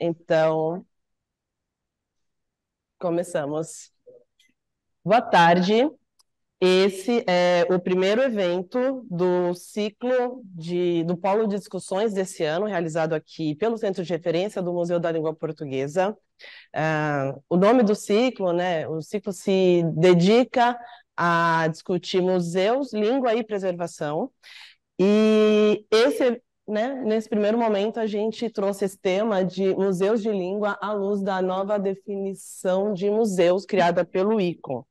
Então, começamos. Boa tarde. Esse é o primeiro evento do ciclo de, do Polo de Discussões desse ano, realizado aqui pelo Centro de Referência do Museu da Língua Portuguesa. Uh, o nome do ciclo, né? O ciclo se dedica a discutir museus, língua e preservação. E esse né, nesse primeiro momento, a gente trouxe esse tema de museus de língua à luz da nova definição de museus criada pelo ICO.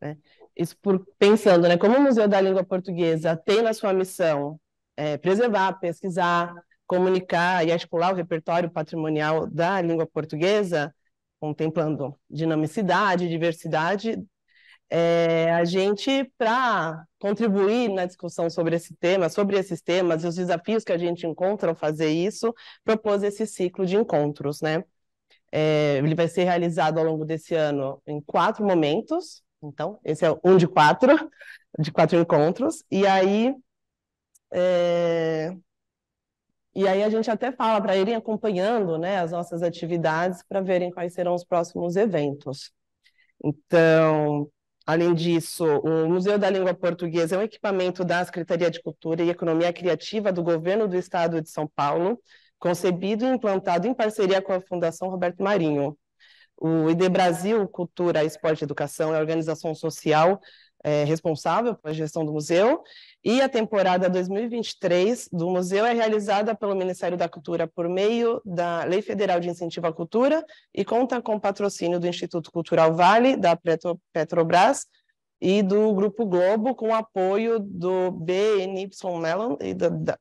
Né? Isso por, pensando, né, como o Museu da Língua Portuguesa tem na sua missão é, preservar, pesquisar, comunicar e articular o repertório patrimonial da língua portuguesa, contemplando dinamicidade, diversidade é, a gente, para contribuir na discussão sobre esse tema, sobre esses temas e os desafios que a gente encontra ao fazer isso, propôs esse ciclo de encontros, né? É, ele vai ser realizado ao longo desse ano em quatro momentos, então, esse é um de quatro, de quatro encontros, e aí. É... E aí a gente até fala para irem acompanhando né, as nossas atividades para verem quais serão os próximos eventos. Então, Além disso, o Museu da Língua Portuguesa é um equipamento da Secretaria de Cultura e Economia Criativa do Governo do Estado de São Paulo, concebido e implantado em parceria com a Fundação Roberto Marinho. O ID Brasil Cultura, Esporte e Educação é a organização social é, responsável pela gestão do museu, e a temporada 2023 do museu é realizada pelo Ministério da Cultura por meio da Lei Federal de Incentivo à Cultura e conta com patrocínio do Instituto Cultural Vale, da Petrobras e do Grupo Globo, com apoio do BNY Mellon e da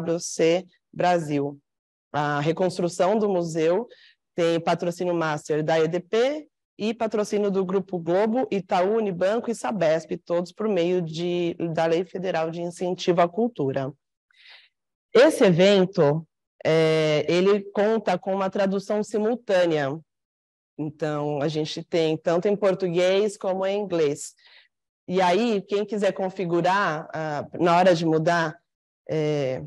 PwC Brasil. A reconstrução do museu tem patrocínio master da EDP, e patrocínio do Grupo Globo, Itaú, Unibanco e Sabesp, todos por meio de, da Lei Federal de Incentivo à Cultura. Esse evento, é, ele conta com uma tradução simultânea, então a gente tem tanto em português como em inglês. E aí, quem quiser configurar na hora de mudar é,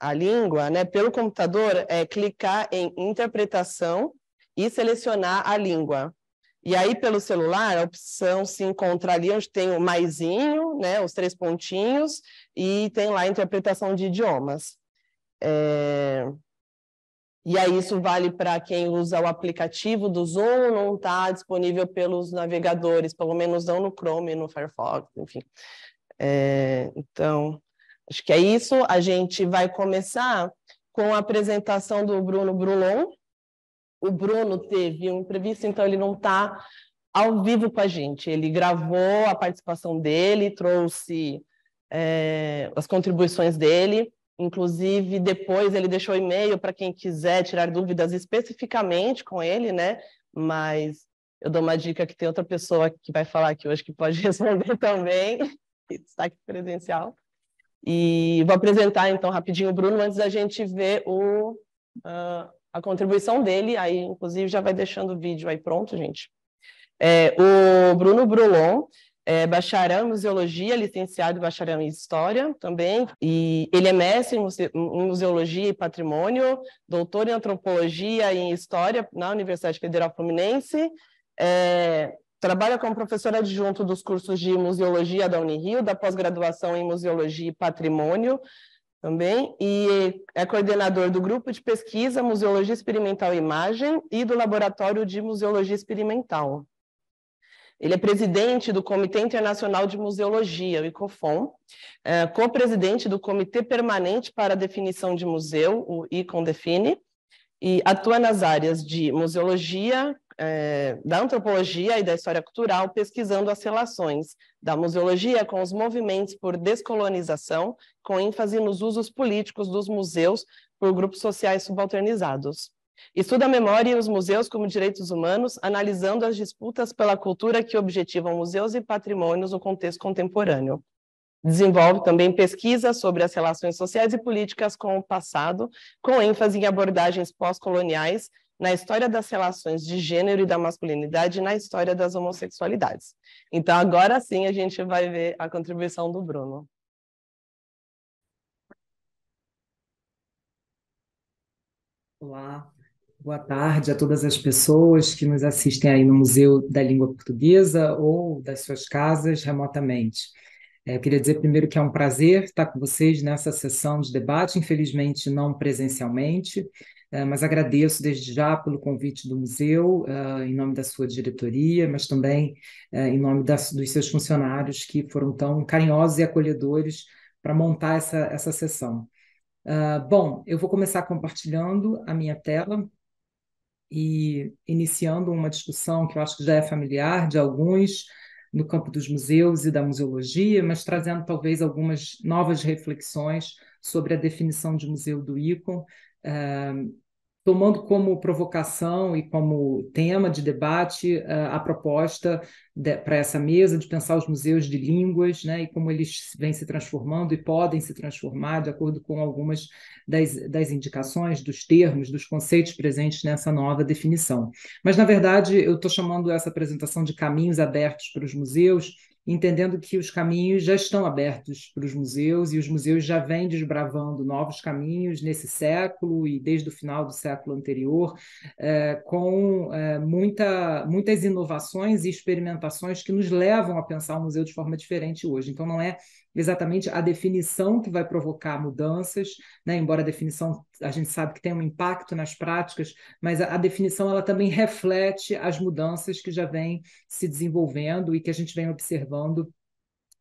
a língua, né, pelo computador, é clicar em interpretação e selecionar a língua. E aí, pelo celular, a opção se encontra ali onde tem o maisinho, né, os três pontinhos, e tem lá a interpretação de idiomas. É... E aí, isso vale para quem usa o aplicativo do Zoom, não está disponível pelos navegadores, pelo menos não no Chrome, no Firefox, enfim. É... Então, acho que é isso. A gente vai começar com a apresentação do Bruno Brulon, o Bruno teve um imprevisto, então ele não está ao vivo com a gente. Ele gravou a participação dele, trouxe é, as contribuições dele. Inclusive, depois ele deixou e-mail para quem quiser tirar dúvidas especificamente com ele, né? Mas eu dou uma dica que tem outra pessoa que vai falar aqui hoje que pode responder também, destaque está presencial. E vou apresentar então rapidinho o Bruno antes da gente ver o, uh, a contribuição dele, aí inclusive já vai deixando o vídeo aí pronto, gente. É, o Bruno Brulon, é bacharel em museologia, licenciado em bacharel em história também, e ele é mestre em museologia e patrimônio, doutor em antropologia e em história na Universidade Federal Fluminense. É, trabalha como professor adjunto dos cursos de museologia da Unirio, da pós-graduação em museologia e patrimônio, também, e é coordenador do Grupo de Pesquisa Museologia Experimental e Imagem e do Laboratório de Museologia Experimental. Ele é presidente do Comitê Internacional de Museologia, o ICOFON, é, co-presidente do Comitê Permanente para a Definição de Museu, o ICONDEFINE, e atua nas áreas de museologia, é, da antropologia e da história cultural pesquisando as relações da museologia com os movimentos por descolonização, com ênfase nos usos políticos dos museus por grupos sociais subalternizados. Estuda a memória e os museus como direitos humanos, analisando as disputas pela cultura que objetivam museus e patrimônios no contexto contemporâneo. Desenvolve também pesquisas sobre as relações sociais e políticas com o passado, com ênfase em abordagens pós-coloniais na história das relações de gênero e da masculinidade e na história das homossexualidades. Então, agora sim a gente vai ver a contribuição do Bruno. Olá, boa tarde a todas as pessoas que nos assistem aí no Museu da Língua Portuguesa ou das suas casas remotamente. É, eu queria dizer primeiro que é um prazer estar com vocês nessa sessão de debate, infelizmente não presencialmente, eh, mas agradeço desde já pelo convite do museu, eh, em nome da sua diretoria, mas também eh, em nome das, dos seus funcionários que foram tão carinhosos e acolhedores para montar essa, essa sessão. bom, eu vou começar compartilhando a minha tela e iniciando uma discussão que eu acho que já é familiar de alguns no campo dos museus e da museologia, mas trazendo talvez algumas novas reflexões sobre a definição de museu do ICOM, uh, tomando como provocação e como tema de debate eh, a proposta para essa mesa de pensar os museus de línguas né, e como eles vêm se transformando e podem se transformar de acordo com algumas das, das indicações, dos termos, dos conceitos presentes nessa nova definição. Mas, na verdade, eu estou chamando essa apresentação de caminhos abertos para os museus entendendo que os caminhos já estão abertos para os museus e os museus já vêm desbravando novos caminhos nesse século e desde o final do século anterior, é, com é, muita, muitas inovações e experimentações que nos levam a pensar o museu de forma diferente hoje. Então, não é exatamente a definição que vai provocar mudanças, né? embora a definição a gente sabe que tem um impacto nas práticas, mas a, a definição ela também reflete as mudanças que já vêm se desenvolvendo e que a gente vem observando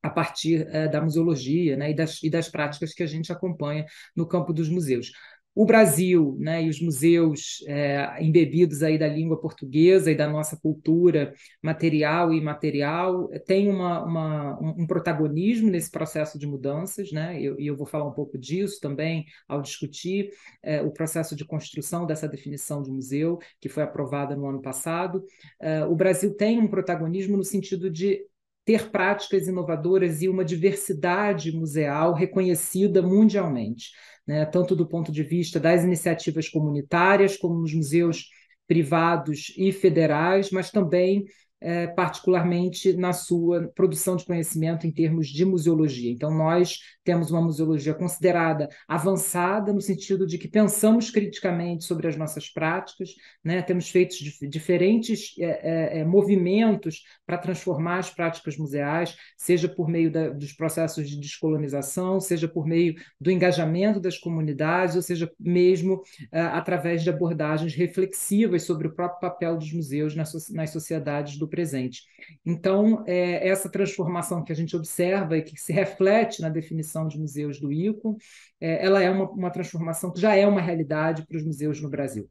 a partir é, da museologia né, e, das, e das práticas que a gente acompanha no campo dos museus o Brasil né, e os museus é, embebidos aí da língua portuguesa e da nossa cultura material e imaterial tem uma, uma, um protagonismo nesse processo de mudanças, né? e eu, eu, vou falar um pouco disso também ao discutir é, o processo de construção dessa definição de museu, que foi aprovada no ano passado. É, o Brasil tem um protagonismo no sentido de ter práticas inovadoras e uma diversidade museal reconhecida mundialmente, né? tanto do ponto de vista das iniciativas comunitárias, como nos museus privados e federais, mas também é, particularmente na sua produção de conhecimento em termos de museologia. Então, nós temos uma museologia considerada avançada, no sentido de que pensamos criticamente sobre as nossas práticas, né? temos feito dif diferentes é, é, é movimentos para transformar as práticas museais, seja por meio da, dos processos de descolonização, seja por meio do engajamento das comunidades, ou seja, mesmo é, através de abordagens reflexivas sobre o próprio papel dos museus nas, so nas sociedades do presente. Então, é, essa transformação que a gente observa e que se reflete na definição de museus do ICO, é, ela é uma, uma transformação que já é uma realidade para os museus no Brasil.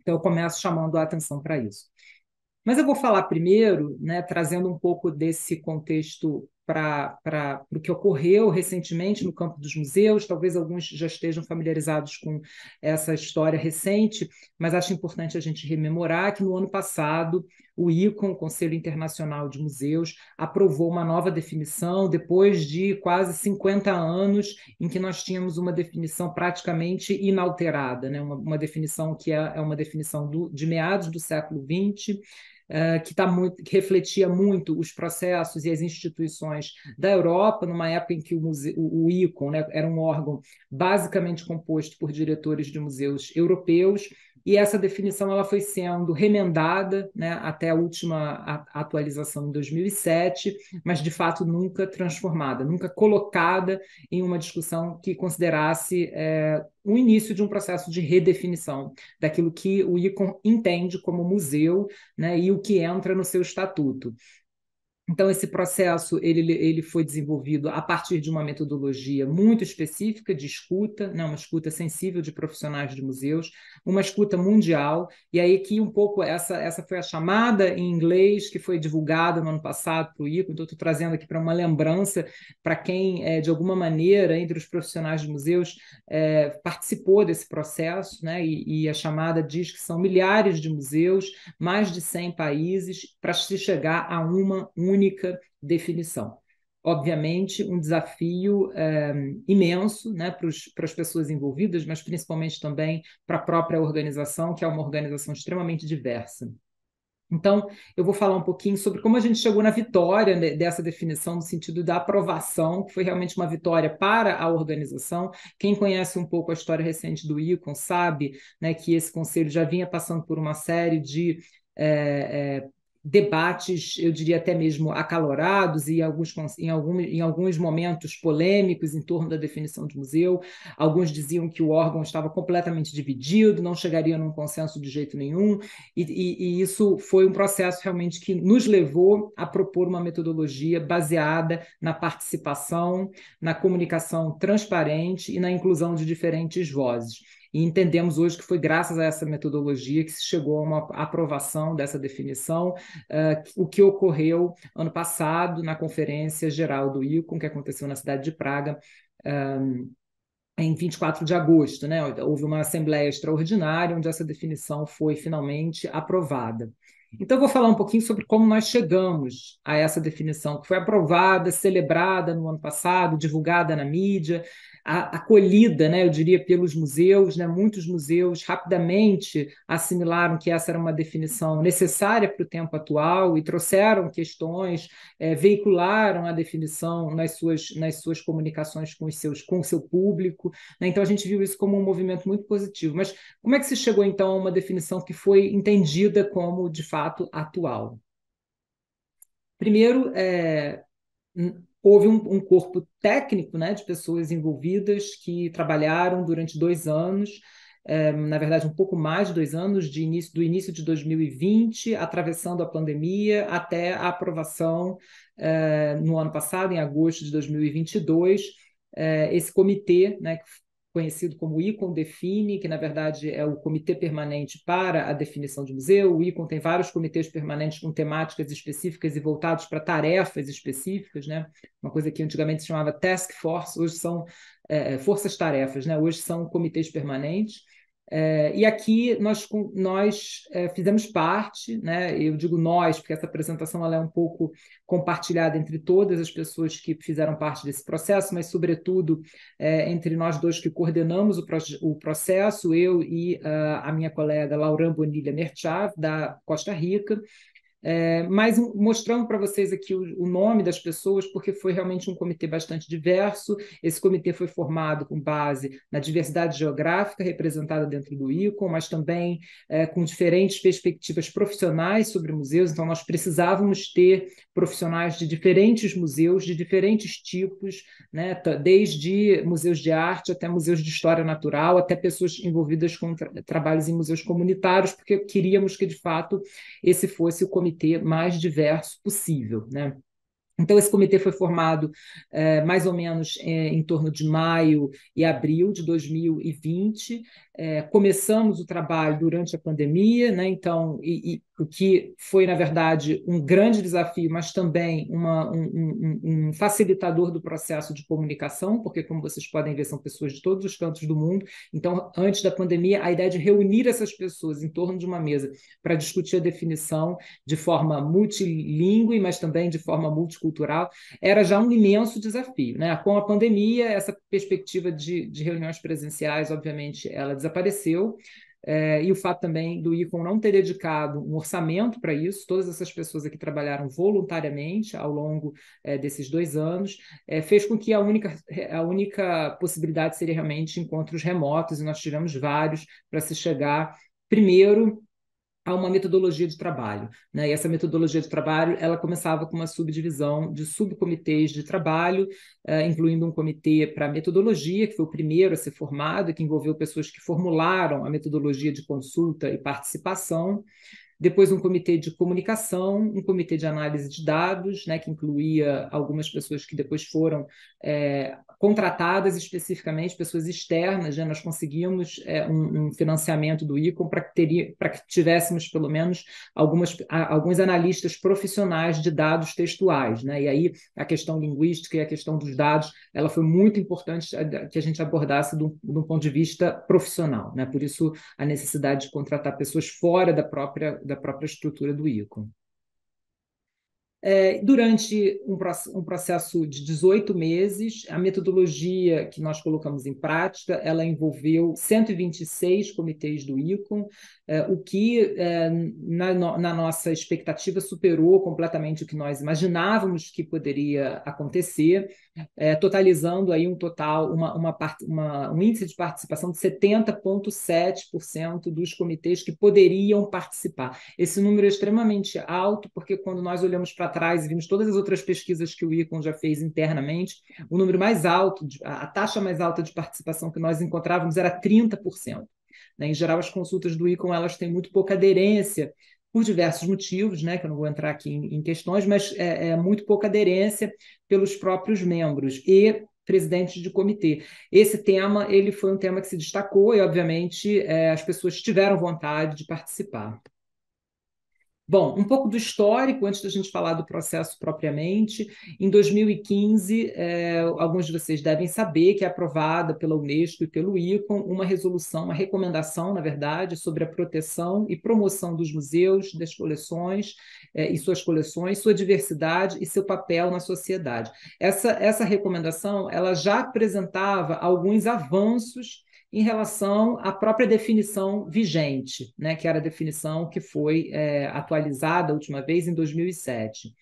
Então, eu começo chamando a atenção para isso. Mas eu vou falar primeiro, né, trazendo um pouco desse contexto para o que ocorreu recentemente no campo dos museus. Talvez alguns já estejam familiarizados com essa história recente, mas acho importante a gente rememorar que no ano passado o ICOM, o Conselho Internacional de Museus, aprovou uma nova definição depois de quase 50 anos em que nós tínhamos uma definição praticamente inalterada, né? uma, uma definição que é, é uma definição do, de meados do século XX, eh, que, tá muito, que refletia muito os processos e as instituições da Europa, numa época em que o, museu, o, o né, era um órgão basicamente composto por diretores de museus europeus, e essa definição ela foi sendo remendada né, até a última atualização em 2007, mas de fato nunca transformada, nunca colocada em uma discussão que considerasse é, o início de um processo de redefinição daquilo que o ICOM entende como museu né, e o que entra no seu estatuto. Então, esse processo ele, ele foi desenvolvido a partir de uma metodologia muito específica de escuta, né, uma escuta sensível de profissionais de museus, uma escuta mundial, e aí que um pouco essa, essa foi a chamada em inglês que foi divulgada no ano passado para o ICO, então estou trazendo aqui para uma lembrança para quem, é, de alguma maneira, entre os profissionais de museus, é, participou desse processo, né, e, e a chamada diz que são milhares de museus, mais de 100 países, para se chegar a uma única única definição. Obviamente, um desafio é, imenso né, para as pessoas envolvidas, mas principalmente também para a própria organização, que é uma organização extremamente diversa. Então, eu vou falar um pouquinho sobre como a gente chegou na vitória dessa definição, no sentido da aprovação, que foi realmente uma vitória para a organização. Quem conhece um pouco a história recente do ICON sabe né, que esse conselho já vinha passando por uma série de é, é, debates, eu diria até mesmo acalorados e alguns, em, algum, em alguns momentos polêmicos em torno da definição de museu. Alguns diziam que o órgão estava completamente dividido, não chegaria num consenso de jeito nenhum, e, e, e isso foi um processo realmente que nos levou a propor uma metodologia baseada na participação, na comunicação transparente e na inclusão de diferentes vozes. E entendemos hoje que foi graças a essa metodologia que se chegou a uma aprovação dessa definição, uh, o que ocorreu ano passado na Conferência Geral do ICOM, que aconteceu na cidade de Praga. Um, eh, em 24 de agosto, né? Houve uma assembleia extraordinária onde essa definição foi finalmente aprovada. Então, eu vou falar um pouquinho sobre como nós chegamos a essa definição, que foi aprovada, celebrada no ano passado, divulgada na mídia, acolhida, né, eu diria, pelos museus. Né, muitos museus rapidamente assimilaram que essa era uma definição necessária para o tempo atual e trouxeram questões, é, veicularam a definição nas suas, nas suas comunicações com, os seus, com o seu público. Né, então, a gente viu isso como um movimento muito positivo. Mas como é que se chegou, então, a uma definição que foi entendida como, de fato, atual? Primeiro, é, houve um, um, corpo técnico né, de pessoas envolvidas que trabalharam durante dois anos, eh, na verdade, um pouco mais de dois anos, de início, do início de 2020, atravessando a pandemia, até a aprovação eh, no ano passado, em agosto de 2022. Eh, esse comitê, né, conhecido como ICON Define, que na verdade é o Comitê Permanente para a Definição de Museu. O ICON tem vários comitês permanentes com temáticas específicas e voltados para tarefas específicas, né? Uma coisa que antigamente se chamava Task Force, hoje são é, é forças-tarefas, né? Hoje são comitês permanentes. É, e aqui nós, nós é, fizemos parte, né? eu digo nós, porque essa apresentação ela é um pouco compartilhada entre todas as pessoas que fizeram parte desse processo, mas, sobretudo, é, entre nós dois que coordenamos o, pro, o processo, eu e uh, a minha colega Laura Bonilha Merchav, da Costa Rica, é, mas mostrando para vocês aqui o, o, nome das pessoas, porque foi realmente um comitê bastante diverso. Esse comitê foi formado com base na diversidade geográfica representada dentro do ICOM, mas também é, com diferentes perspectivas profissionais sobre museus. Então, nós precisávamos ter profissionais de diferentes museus, de diferentes tipos, né? Tá, desde museus de arte até museus de história natural, até pessoas envolvidas com tra trabalhos em museus comunitários, porque queríamos que, de fato, esse fosse o comitê comitê mais diverso possível. Né? Então, esse comitê foi formado é, mais ou menos é, em torno de maio e abril de 2020. Eh, é, começamos o trabalho durante a pandemia, né? então, e o que foi, na verdade, um grande desafio, mas também uma, um, um, um, facilitador do processo de comunicação, porque, como vocês podem ver, são pessoas de todos os cantos do mundo. Então, antes da pandemia, a ideia de reunir essas pessoas em torno de uma mesa para discutir a definição de forma multilingüe, mas também de forma multicultural, era já um imenso desafio. Né? Com a pandemia, essa perspectiva de, de reuniões presenciais, obviamente, ela desapareceu. É, e o fato também do ICOM não ter dedicado um orçamento para isso, todas essas pessoas aqui trabalharam voluntariamente ao longo é, desses dois anos, é, fez com que a única, a única possibilidade seria realmente encontros remotos, e nós tivemos vários para se chegar, primeiro, a uma metodologia de trabalho. Né? E essa metodologia de trabalho ela começava com uma subdivisão de subcomitês de trabalho, eh, incluindo um comitê para metodologia, que foi o primeiro a ser formado, que envolveu pessoas que formularam a metodologia de consulta e participação. Depois, um comitê de comunicação, um comitê de análise de dados, né, que incluía algumas pessoas que depois foram eh, contratadas especificamente, pessoas externas, né? nós conseguimos é, um, um, financiamento do ICOM para que, que tivéssemos pelo menos algumas, a, alguns analistas profissionais de dados textuais. Né? E aí a questão linguística e a questão dos dados, ela foi muito importante que a gente abordasse do, do ponto de vista profissional. Né? Por isso a necessidade de contratar pessoas fora da própria, da própria estrutura do ICOM. É, durante um, um, processo de 18 meses, a metodologia que nós colocamos em prática, ela envolveu 126 comitês do ICOM, é, o que, é, na, no, na, nossa expectativa, superou completamente o que nós imaginávamos que poderia acontecer, é, totalizando aí um total, uma, uma, uma, um índice de participação de 70,7% dos comitês que poderiam participar. Esse número é extremamente alto, porque quando nós olhamos para atrás e vimos todas as outras pesquisas que o ICON já fez internamente, o número mais alto, a taxa mais alta de participação que nós encontrávamos era 30%. Né? Em geral, as consultas do ICON elas têm muito pouca aderência por diversos motivos, né, que eu não vou entrar aqui em, em questões, mas é, é, muito pouca aderência pelos próprios membros e presidentes de comitê. Esse tema ele foi um tema que se destacou e, obviamente, é, as pessoas tiveram vontade de participar. Bom, um pouco do histórico, antes da gente falar do processo propriamente. Em 2015, é, alguns de vocês devem saber que é aprovada pela Unesco e pelo ICOM uma resolução, uma recomendação, na verdade, sobre a proteção e promoção dos museus, das coleções é, e suas coleções, sua diversidade e seu papel na sociedade. Essa, essa recomendação ela já apresentava alguns avanços em relação à própria definição vigente, né, que era a definição que foi é, atualizada a última vez em 2007.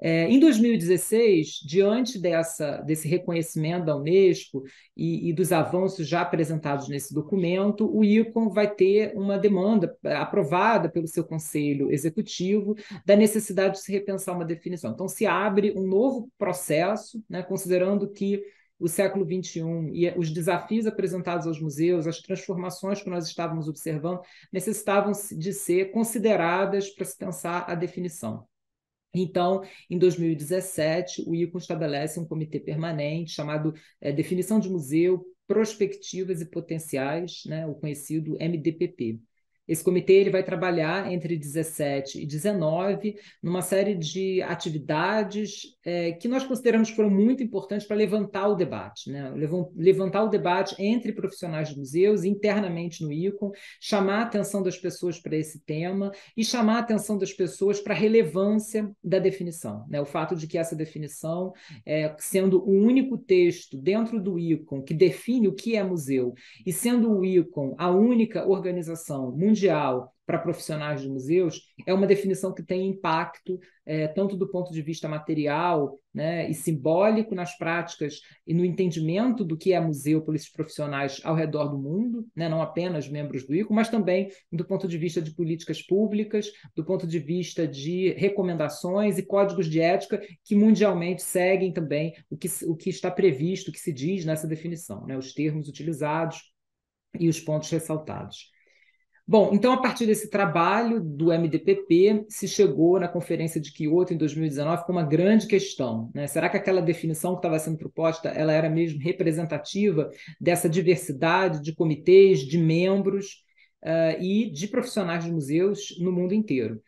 É, em 2016, diante dessa, desse reconhecimento da Unesco e, e, dos avanços já apresentados nesse documento, o ICOM vai ter uma demanda é, aprovada pelo seu Conselho Executivo da necessidade de se repensar uma definição. Então, se abre um novo processo, né, considerando que o século XXI e os desafios apresentados aos museus, as transformações que nós estávamos observando, necessitavam de ser consideradas para se pensar a definição. Então, em 2017, o ICON estabelece um comitê permanente chamado é, Definição de Museu, Prospectivas e Potenciais, né, o conhecido MDPP. Esse comitê ele vai trabalhar entre 17 e 19 numa série de atividades é, que nós consideramos que foram muito importantes para levantar o debate, né? levantar o debate entre profissionais de museus, internamente no ICOM, chamar a atenção das pessoas para esse tema e chamar a atenção das pessoas para a relevância da definição. Né? O fato de que essa definição, é, sendo o único texto dentro do ICOM que define o que é museu e sendo o ICOM a única organização mundial mundial para profissionais de museus é uma definição que tem impacto é, tanto do ponto de vista material né, e simbólico nas práticas e no entendimento do que é museu por esses profissionais ao redor do mundo, né, não apenas membros do ICO, mas também do ponto de vista de políticas públicas, do ponto de vista de recomendações e códigos de ética que mundialmente seguem também o que, o que está previsto, o que se diz nessa definição, né, os termos utilizados e os pontos ressaltados. Bom, então, a partir desse trabalho do MDPP, se chegou na Conferência de Quioto em 2019 com uma grande questão. Né? Será que aquela definição que estava sendo proposta ela era mesmo representativa dessa diversidade de comitês, de membros uh, e de profissionais de museus no mundo inteiro?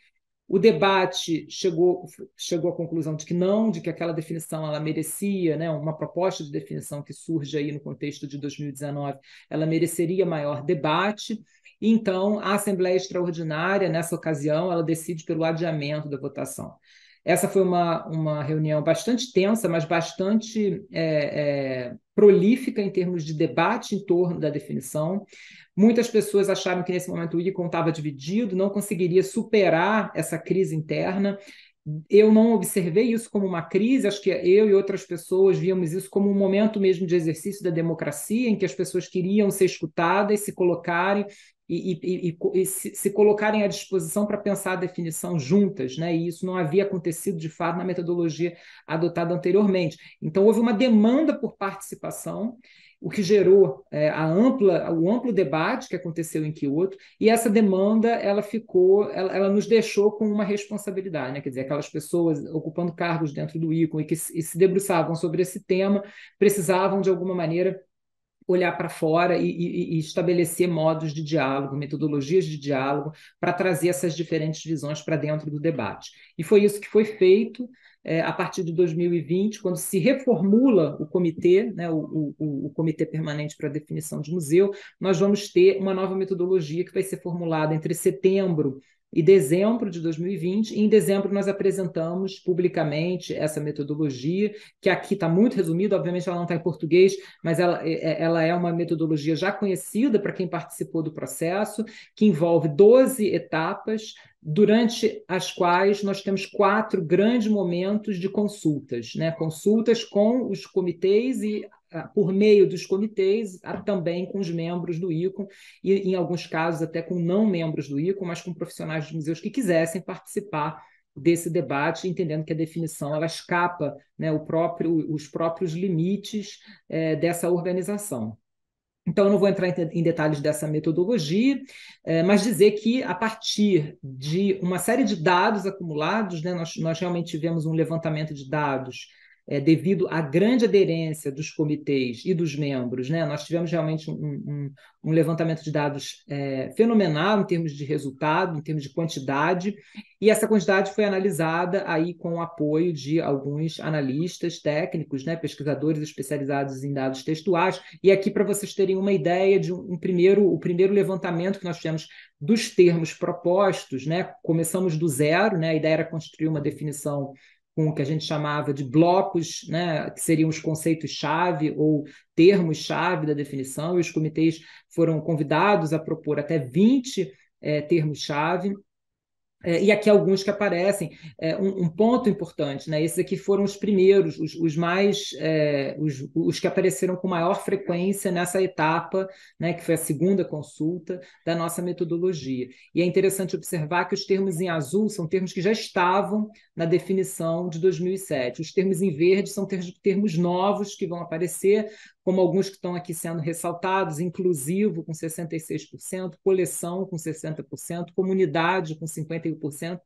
O debate chegou, chegou à conclusão de que não, de que aquela definição ela merecia, né, uma proposta de definição que surge aí no contexto de 2019, ela mereceria maior debate. Então, a Assembleia Extraordinária, nessa ocasião, ela decide pelo adiamento da votação. Essa foi uma, uma reunião bastante tensa, mas bastante é, é, prolífica em termos de debate em torno da definição. Muitas pessoas acharam que nesse momento o ICON estava dividido, não conseguiria superar essa crise interna. Eu não observei isso como uma crise, acho que eu e outras pessoas víamos isso como um momento mesmo de exercício da democracia, em que as pessoas queriam ser escutadas, se colocarem e, e, e, e se, se, colocarem à disposição para pensar a definição juntas, né? E isso não havia acontecido de fato na metodologia adotada anteriormente. Então houve uma demanda por participação, o que gerou é, a ampla, o amplo debate que aconteceu em Kyoto, e essa demanda ela ficou, ela, ela nos deixou com uma responsabilidade, né? Quer dizer, aquelas pessoas ocupando cargos dentro do ICOM e que se debruçavam sobre esse tema precisavam de alguma maneira olhar para fora e, e, e, estabelecer modos de diálogo, metodologias de diálogo, para trazer essas diferentes visões para dentro do debate. E foi isso que foi feito é, a partir de 2020, quando se reformula o comitê, né, o, o, o Comitê Permanente para a Definição de Museu, nós vamos ter uma nova metodologia que vai ser formulada entre setembro e dezembro de 2020. E em dezembro nós apresentamos publicamente essa metodologia, que aqui está muito resumida, obviamente ela não está em português, mas ela, é, é, ela é uma metodologia já conhecida para quem participou do processo, que envolve 12 etapas durante as quais nós temos quatro grandes momentos de consultas, né? consultas com os comitês e ah, por meio dos comitês, também com os membros do ICOM, e em alguns casos até com não membros do ICOM, mas com profissionais de museus que quisessem participar desse debate, entendendo que a definição ela escapa né, próprio, os próprios limites é, dessa organização. Então, eu não vou entrar em detalhes dessa metodologia, eh, mas dizer que, a partir de uma série de dados acumulados, né, nós, nós realmente tivemos um levantamento de dados é, devido à grande aderência dos comitês e dos membros, né? nós tivemos realmente um, um, um levantamento de dados é, fenomenal em termos de resultado, em termos de quantidade, e essa quantidade foi analisada aí com o apoio de alguns analistas técnicos, né? pesquisadores especializados em dados textuais, e aqui para vocês terem uma ideia de um, primeiro, o primeiro levantamento que nós tivemos dos termos propostos, né? começamos do zero, né? a ideia era construir uma definição com o que a gente chamava de blocos, né, que seriam os conceitos-chave ou termos-chave da definição, e os comitês foram convidados a propor até 20 é, eh, termos-chave. É, e aqui alguns que aparecem. É, um, um, ponto importante, né? Esses aqui foram os primeiros, os, os mais, é, os, os, que apareceram com maior frequência nessa etapa, né? Que foi a segunda consulta da nossa metodologia. E é interessante observar que os termos em azul são termos que já estavam na definição de 2007. Os termos em verde são termos novos que vão aparecer, como alguns que estão aqui sendo ressaltados, inclusivo com 66%, coleção com 60%, comunidade com 51%,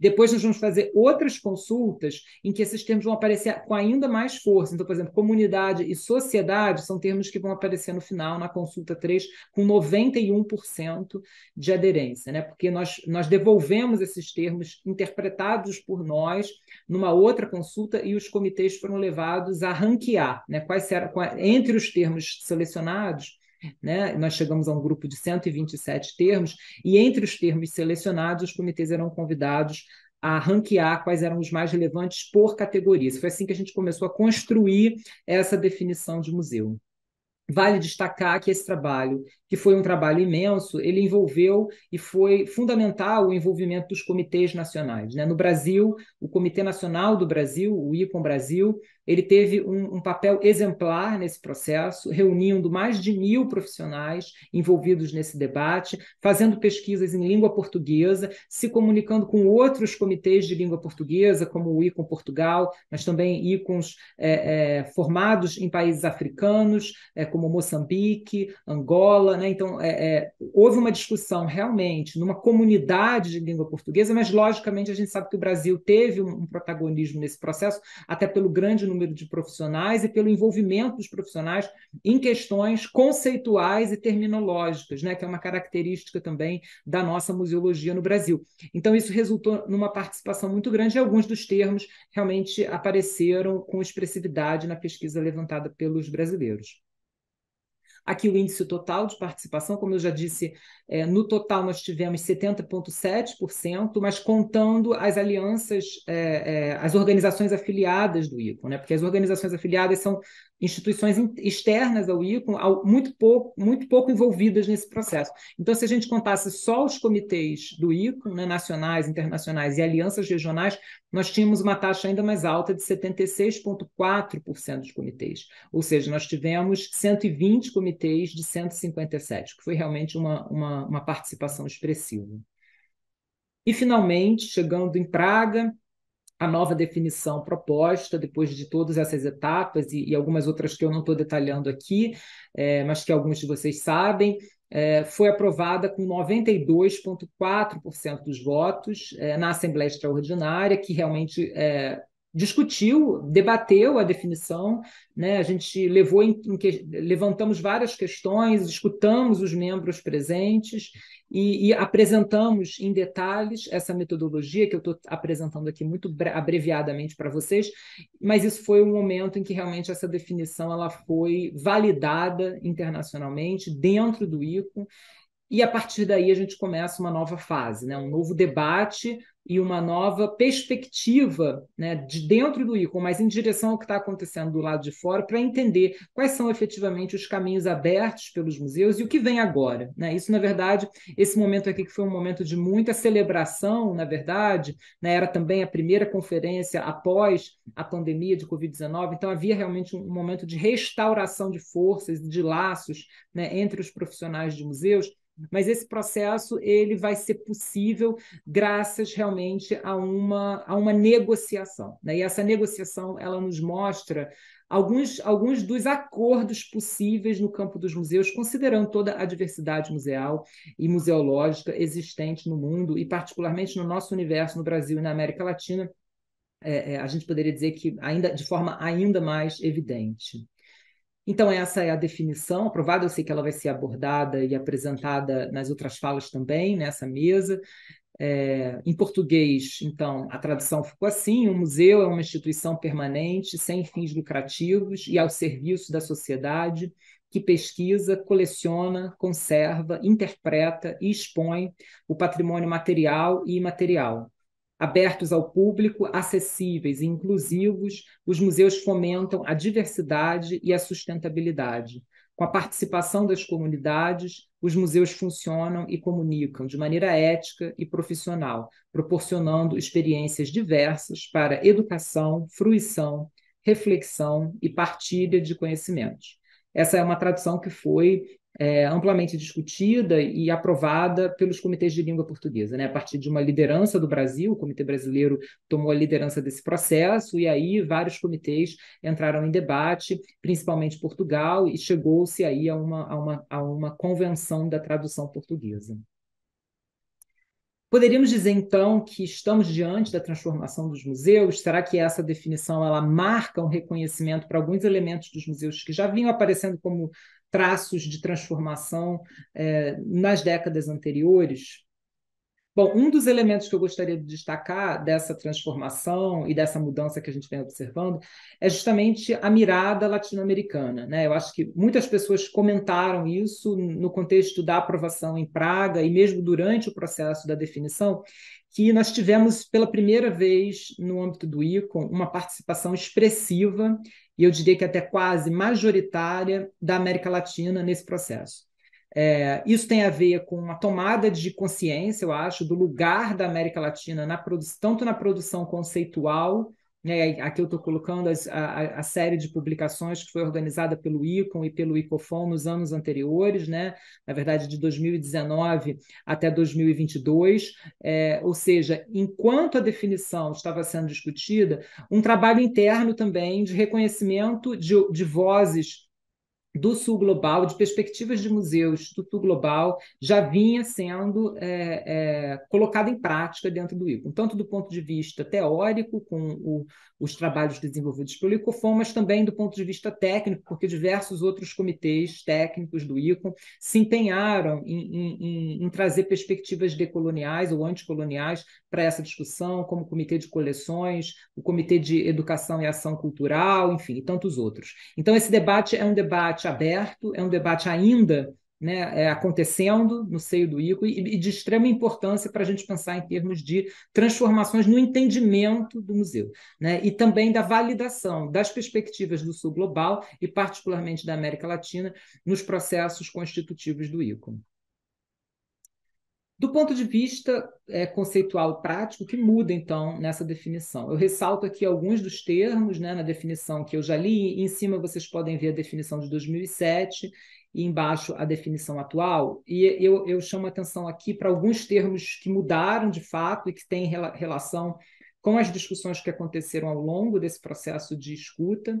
depois nós vamos fazer outras consultas em que esses termos vão aparecer com ainda mais força. Então, por exemplo, comunidade e sociedade são termos que vão aparecer no final, na consulta 3, com 91% de aderência, né? Porque nós, nós devolvemos esses termos interpretados por nós numa outra consulta e os comitês foram levados a ranquear, né? Quais eram, entre os termos selecionados, né? Nós chegamos a um grupo de 127 termos, e entre os termos selecionados, os comitês eram convidados a ranquear quais eram os mais relevantes por categorias. Foi assim que a gente começou a construir essa definição de museu. Vale destacar que esse trabalho, que foi um trabalho imenso, ele envolveu e foi fundamental o envolvimento dos comitês nacionais. Né? No Brasil, o Comitê Nacional do Brasil, o ICOM Brasil, ele teve um, um, papel exemplar nesse processo, reunindo mais de mil profissionais envolvidos nesse debate, fazendo pesquisas em língua portuguesa, se comunicando com outros comitês de língua portuguesa, como o ICOM Portugal, mas também ICONs é, é, formados em países africanos, é, como Moçambique, Angola. Né? Então, é, é, houve uma discussão realmente numa comunidade de língua portuguesa, mas, logicamente, a gente sabe que o Brasil teve um, um protagonismo nesse processo, até pelo grande número número de profissionais e pelo envolvimento dos profissionais em questões conceituais e terminológicas, né, que é uma característica também da nossa museologia no Brasil. Então, isso resultou numa participação muito grande e alguns dos termos realmente apareceram com expressividade na pesquisa levantada pelos brasileiros. Aqui o índice total de participação, como eu já disse, é, no total nós tivemos 70,7%, mas contando as alianças, é, é, as organizações afiliadas do ICO, né? porque as organizações afiliadas são instituições externas ao ICOM, muito pouco, muito pouco envolvidas nesse processo. Então, se a gente contasse só os comitês do ICOM, né, nacionais, internacionais e alianças regionais, nós tínhamos uma taxa ainda mais alta de 76,4% dos comitês. Ou seja, nós tivemos 120 comitês de 157, que foi realmente uma, uma, uma participação expressiva. E, finalmente, chegando em Praga, a nova definição proposta, depois de todas essas etapas e, e algumas outras que eu não estou detalhando aqui, é, mas que alguns de vocês sabem, é, foi aprovada com 92,4% dos votos é, na Assembleia Extraordinária, que realmente é, discutiu, debateu a definição, né? a gente levou em, em que, levantamos várias questões, escutamos os membros presentes e, e apresentamos em detalhes essa metodologia que eu estou apresentando aqui muito abreviadamente para vocês, mas isso foi um momento em que realmente essa definição ela foi validada internacionalmente dentro do ICO e a partir daí a gente começa uma nova fase, né? um novo debate e uma nova perspectiva né? de dentro do ICOM, mas em direção ao que está acontecendo do lado de fora, para entender quais são efetivamente os caminhos abertos pelos museus e o que vem agora. Né? Isso, na verdade, esse momento aqui que foi um momento de muita celebração, na verdade, né? era também a primeira conferência após a pandemia de Covid-19, então havia realmente um momento de restauração de forças, de laços né? entre os profissionais de museus mas esse processo ele vai ser possível graças realmente a uma, a uma negociação. Né? E essa negociação ela nos mostra alguns, alguns dos acordos possíveis no campo dos museus, considerando toda a diversidade museal e museológica existente no mundo e particularmente no nosso universo, no Brasil e na América Latina. É, é, a gente poderia dizer que ainda de forma ainda mais evidente. Então, essa é a definição aprovada. É eu sei que ela vai ser abordada e apresentada nas outras falas também, nessa mesa. É, em português, então, a tradução ficou assim: o museu é uma instituição permanente, sem fins lucrativos e ao serviço da sociedade, que pesquisa, coleciona, conserva, interpreta e expõe o patrimônio material e imaterial, Abertos ao público, acessíveis e inclusivos, os museus fomentam a diversidade e a sustentabilidade. Com a participação das comunidades, os museus funcionam e comunicam de maneira ética e profissional, proporcionando experiências diversas para educação, fruição, reflexão e partilha de conhecimentos. Essa é uma tradução que foi é, amplamente discutida e aprovada pelos comitês de língua portuguesa. Né? A partir de uma liderança do Brasil, o Comitê Brasileiro tomou a liderança desse processo, e aí vários comitês entraram em debate, principalmente Portugal, e chegou-se aí a uma, a, uma, a uma convenção da tradução portuguesa. Poderíamos dizer, então, que estamos diante da transformação dos museus? Será que essa definição ela marca um reconhecimento para alguns elementos dos museus que já vinham aparecendo como traços de transformação é, nas décadas anteriores? Bom, um dos elementos que eu gostaria de destacar dessa transformação e dessa mudança que a gente vem observando é justamente a mirada latino-americana. Né? Eu acho que muitas pessoas comentaram isso no contexto da aprovação em Praga e mesmo durante o processo da definição, que nós tivemos pela primeira vez no âmbito do ICON uma participação expressiva e eu diria que até quase majoritária, da América Latina nesse processo. É, isso tem a ver com uma tomada de consciência, eu acho, do lugar da América Latina, na tanto na produção conceitual né? Aqui eu estou colocando as, a, a, série de publicações que foi organizada pelo ICOM e pelo ICOFON nos anos anteriores, né? na verdade, de 2019 até 2022. É, ou seja, enquanto a definição estava sendo discutida, um trabalho interno também de reconhecimento de, de vozes do Sul Global, de perspectivas de museus do Sul Global, já vinha sendo é, é, colocada em prática dentro do ICOM, tanto do ponto de vista teórico, com o, os trabalhos desenvolvidos pelo ICOFOM, mas também do ponto de vista técnico, porque diversos outros comitês técnicos do ICOM se empenharam em, em, em trazer perspectivas decoloniais ou anticoloniais para essa discussão, como o Comitê de Coleções, o Comitê de Educação e Ação Cultural, enfim, e tantos outros. Então, esse debate é um debate debate aberto, é um debate ainda né, é, acontecendo no seio do ICO e, e de extrema importância para a gente pensar em termos de transformações no entendimento do museu, né, e também da validação das perspectivas do Sul global e particularmente da América Latina nos processos constitutivos do ICO. Do ponto de vista é, conceitual prático, que muda então nessa definição? Eu ressalto aqui alguns dos termos né, na definição que eu já li. Em cima vocês podem ver a definição de 2007 e embaixo a definição atual. E eu, eu chamo atenção aqui para alguns termos que mudaram de fato e que têm rela relação com as discussões que aconteceram ao longo desse processo de escuta.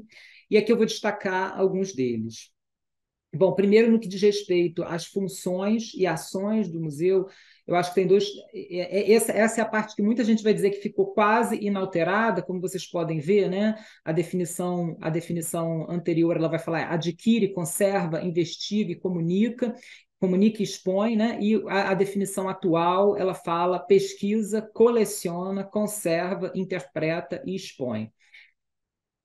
E aqui eu vou destacar alguns deles. Bom, primeiro, no que diz respeito às funções e ações do museu, eu acho que tem dois. É, é, é, essa, essa é a parte que muita gente vai dizer que ficou quase inalterada, como vocês podem ver, né? A definição, a definição anterior ela vai falar adquire, conserva, investiga e comunica comunica e expõe, né? E a, a, definição atual ela fala pesquisa, coleciona, conserva, interpreta e expõe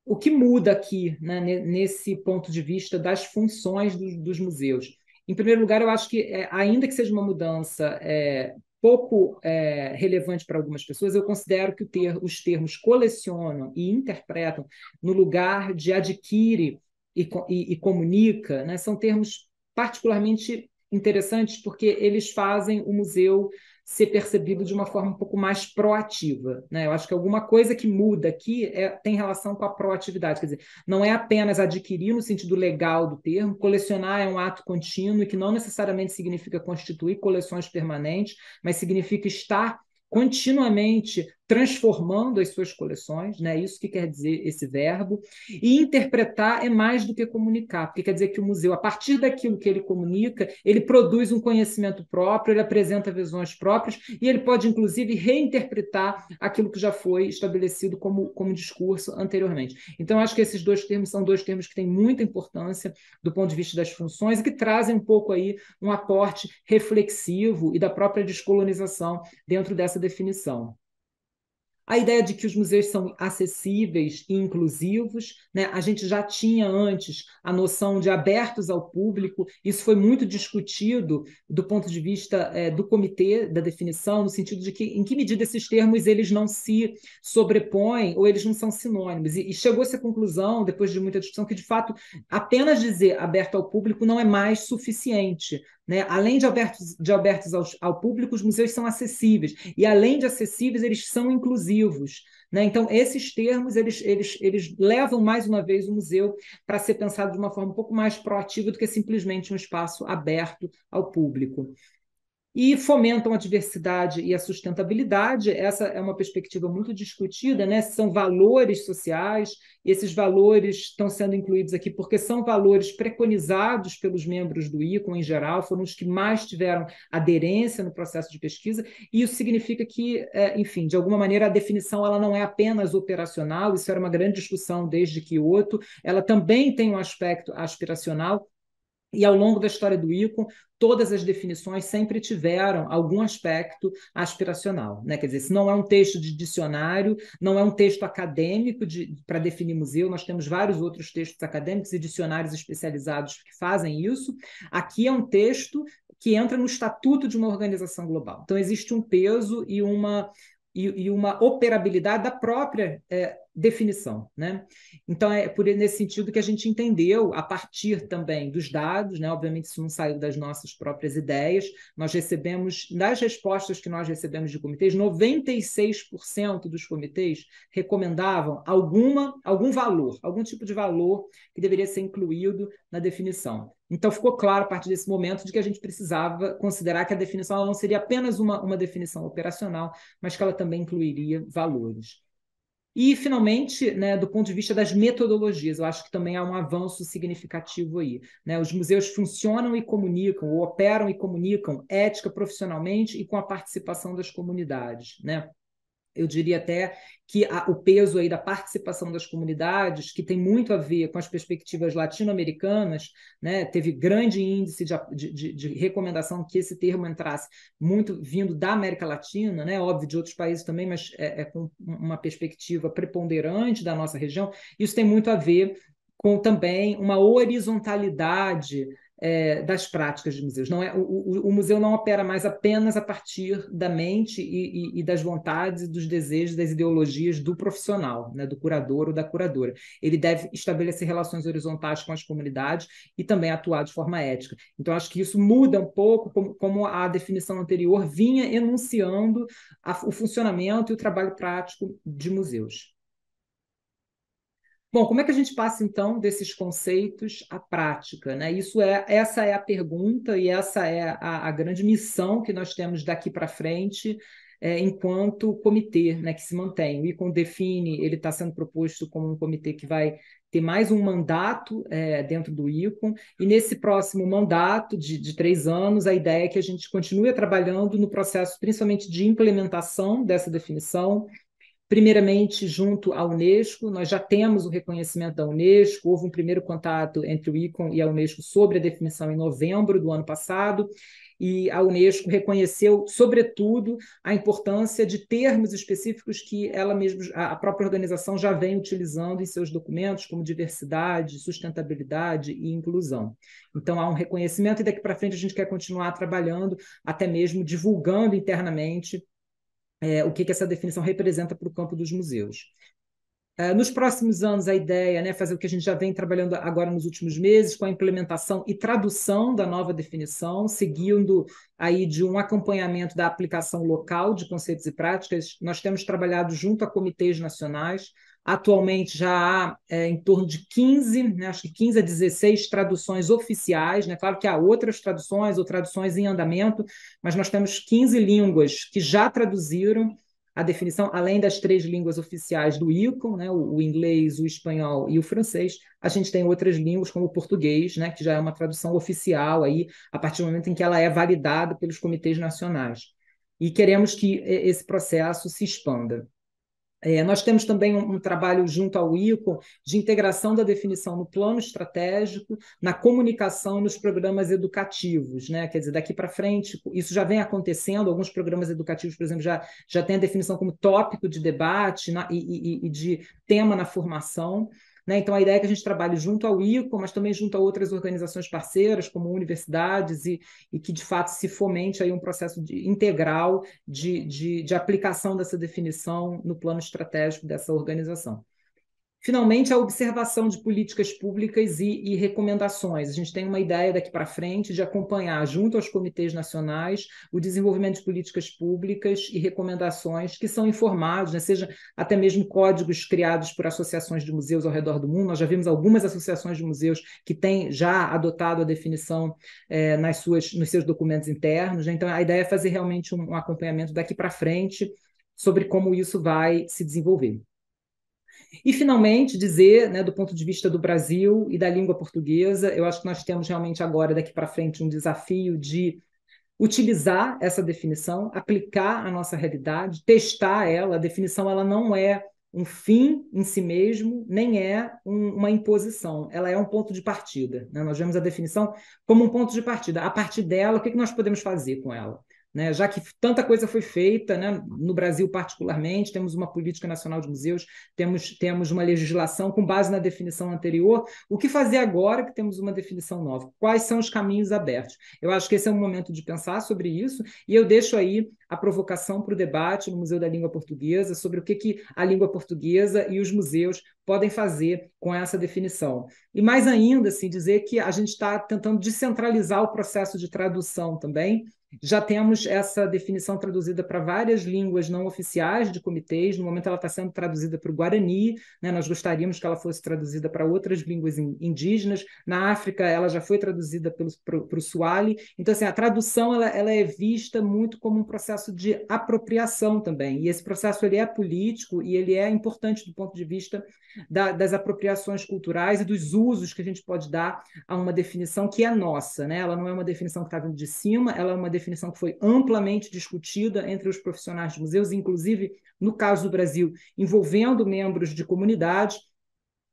o que muda aqui, né, nesse ponto de vista das funções do, dos museus? Em primeiro lugar, eu acho que, é, ainda que seja uma mudança é, pouco é, relevante para algumas pessoas, eu considero que ter, os termos colecionam e interpretam no lugar de adquire e, e, e comunica, né, são termos particularmente interessantes porque eles fazem o museu ser percebido de uma forma um pouco mais proativa. Né? Eu acho que alguma coisa que muda aqui é, tem relação com a proatividade. Quer dizer, não é apenas adquirir no sentido legal do termo, colecionar é um ato contínuo e que não necessariamente significa constituir coleções permanentes, mas significa estar continuamente transformando as suas coleções, né? Isso que quer dizer esse verbo. E interpretar é mais do que comunicar, porque quer dizer que o museu, a partir daquilo que ele comunica, ele produz um conhecimento próprio, ele apresenta visões próprias e ele pode inclusive reinterpretar aquilo que já foi estabelecido como como discurso anteriormente. Então acho que esses dois termos são dois termos que têm muita importância do ponto de vista das funções e que trazem um pouco aí um aporte reflexivo e da própria descolonização dentro dessa definição. A ideia de que os museus são acessíveis e inclusivos, né? a gente já tinha antes a noção de abertos ao público, isso foi muito discutido do ponto de vista é, do comitê da definição, no sentido de que em que medida esses termos eles não se sobrepõem ou eles não são sinônimos. E, e chegou-se à conclusão, depois de muita discussão, que de fato apenas dizer aberto ao público não é mais suficiente, né? Além de abertos, de abertos ao público, os museus são acessíveis. E, além de acessíveis, eles são inclusivos inclusivos. Né? Então, esses termos, eles, eles, eles levam, mais uma vez, o museu para ser pensado de uma forma um pouco mais proativa do que simplesmente um espaço aberto ao público e fomentam a diversidade e a sustentabilidade. Essa é uma perspectiva muito discutida, né? São valores sociais, esses valores estão sendo incluídos aqui porque são valores preconizados pelos membros do ICOM em geral, foram os que mais tiveram aderência no processo de pesquisa, e isso significa que, é, enfim, de alguma maneira a definição ela não é apenas operacional, isso era uma grande discussão desde outro ela também tem um aspecto aspiracional e ao longo da história do ICOM, todas as definições sempre tiveram algum aspecto aspiracional. Né? Quer dizer, se não é um texto de dicionário, não é um texto acadêmico de, para definir museu, nós temos vários outros textos acadêmicos e dicionários especializados que fazem isso. Aqui é um texto que entra no estatuto de uma organização global. Então, existe um peso e uma, e, uma operabilidade da própria. É, definição, né? Então é por nesse sentido que a gente entendeu a partir também dos dados, né? Obviamente isso não saiu das nossas próprias ideias. Nós recebemos das respostas que nós recebemos de comitês, 96% dos comitês recomendavam alguma algum valor, algum tipo de valor que deveria ser incluído na definição. Então ficou claro a partir desse momento de que a gente precisava considerar que a definição não seria apenas uma, uma definição operacional, mas que ela também incluiria valores. E, finalmente, né, do ponto de vista das metodologias, eu acho que também há um avanço significativo aí. Né? Os museus funcionam e comunicam, ou operam e comunicam ética profissionalmente e com a participação das comunidades. Né? eu diria até que a, o peso aí da participação das comunidades, que tem muito a ver com as perspectivas latino-americanas, né, teve grande índice de, de, de, recomendação que esse termo entrasse, muito vindo da América Latina, né, óbvio de outros países também, mas é, é com uma perspectiva preponderante da nossa região, isso tem muito a ver com também uma horizontalidade é, das práticas de museus. Não é, o, o, museu não opera mais apenas a partir da mente e, e, e das vontades, dos desejos, das ideologias do profissional, né, do curador ou da curadora. Ele deve estabelecer relações horizontais com as comunidades e também atuar de forma ética. Então, acho que isso muda um pouco como, como a definição anterior vinha enunciando a, o funcionamento e o trabalho prático de museus. Bom, como é que a gente passa então desses conceitos à prática? Né? Isso é, essa é a pergunta e essa é a, a grande missão que nós temos daqui para frente é, enquanto comitê né, que se mantém. O ICON define, ele está sendo proposto como um comitê que vai ter mais um mandato é, dentro do ICON, e nesse próximo mandato de, de, três anos, a ideia é que a gente continue trabalhando no processo, principalmente de implementação dessa definição, primeiramente junto à Unesco, nós já temos o reconhecimento da Unesco, houve um primeiro contato entre o ICOM e a Unesco sobre a definição em novembro do ano passado, e a Unesco reconheceu, sobretudo, a importância de termos específicos que ela mesma, a própria organização já vem utilizando em seus documentos, como diversidade, sustentabilidade e inclusão. Então, há um reconhecimento, e daqui para frente a gente quer continuar trabalhando, até mesmo divulgando internamente é, o que, que essa definição representa para o campo dos museus. Eh, nos próximos anos, a ideia é né, fazer o que a gente já vem trabalhando agora nos últimos meses, com a implementação e tradução da nova definição, seguindo aí de um acompanhamento da aplicação local de conceitos e práticas. Nós temos trabalhado junto a comitês nacionais. Atualmente já há é, em torno de 15, né, acho que 15 a 16 traduções oficiais. Né? Claro que há outras traduções ou traduções em andamento, mas nós temos 15 línguas que já traduziram a definição, além das três línguas oficiais do ICOM, né, o, o, inglês, o espanhol e o francês, a gente tem outras línguas como o português, né, que já é uma tradução oficial aí, a partir do momento em que ela é validada pelos comitês nacionais. E queremos que esse processo se expanda. É, nós temos também um, um, trabalho junto ao ICO de integração da definição no plano estratégico, na comunicação nos programas educativos, né? Quer dizer, daqui para frente, isso já vem acontecendo, alguns programas educativos, por exemplo, já, já têm a definição como tópico de debate na, e, e, e de tema na formação. Né? Então, a ideia é que a gente trabalhe junto ao ICO, mas também junto a outras organizações parceiras, como universidades, e, e que, de fato, se fomente aí um processo de, integral de, de, de aplicação dessa definição no plano estratégico dessa organização. Finalmente, a observação de políticas públicas e, e recomendações. A gente tem uma ideia daqui para frente de acompanhar, junto aos comitês nacionais, o desenvolvimento de políticas públicas e recomendações que são informados, né? seja até mesmo códigos criados por associações de museus ao redor do mundo. Nós já vimos algumas associações de museus que têm já adotado a definição é, nas suas, nos seus documentos internos. Né? Então, a ideia é fazer realmente um, um acompanhamento daqui para frente sobre como isso vai se desenvolver. E, finalmente, dizer, né, do ponto de vista do Brasil e da língua portuguesa, eu acho que nós temos realmente agora, daqui para frente, um desafio de utilizar essa definição, aplicar à nossa realidade, testar ela. A definição ela não é um fim em si mesmo, nem é um, uma imposição, ela é um ponto de partida. Né? Nós vemos a definição como um ponto de partida. A partir dela, o que, que nós podemos fazer com ela? né? já que tanta coisa foi feita, né? no Brasil particularmente, temos uma política nacional de museus, temos, temos uma legislação com base na definição anterior, o que fazer agora que temos uma definição nova? Quais são os caminhos abertos? Eu acho que esse é um momento de pensar sobre isso, e eu deixo aí a provocação para o debate no Museu da Língua Portuguesa sobre o que, que a língua portuguesa e os museus podem fazer com essa definição. E mais ainda, assim, dizer que a gente está tentando descentralizar o processo de tradução também, já temos essa definição traduzida para várias línguas não oficiais de comitês. No momento, ela está sendo traduzida para o Guarani. Né? Nós gostaríamos que ela fosse traduzida para outras línguas indígenas. Na África, ela já foi traduzida para o Suali. Então, assim, a tradução ela, ela, é vista muito como um processo de apropriação também. E esse processo ele é político e ele é importante do ponto de vista da, das apropriações culturais e dos usos que a gente pode dar a uma definição que é nossa. Né? Ela não é uma definição que está vindo de cima, ela é uma definição definição que foi amplamente discutida entre os profissionais de museus, inclusive no caso do Brasil, envolvendo membros de comunidades.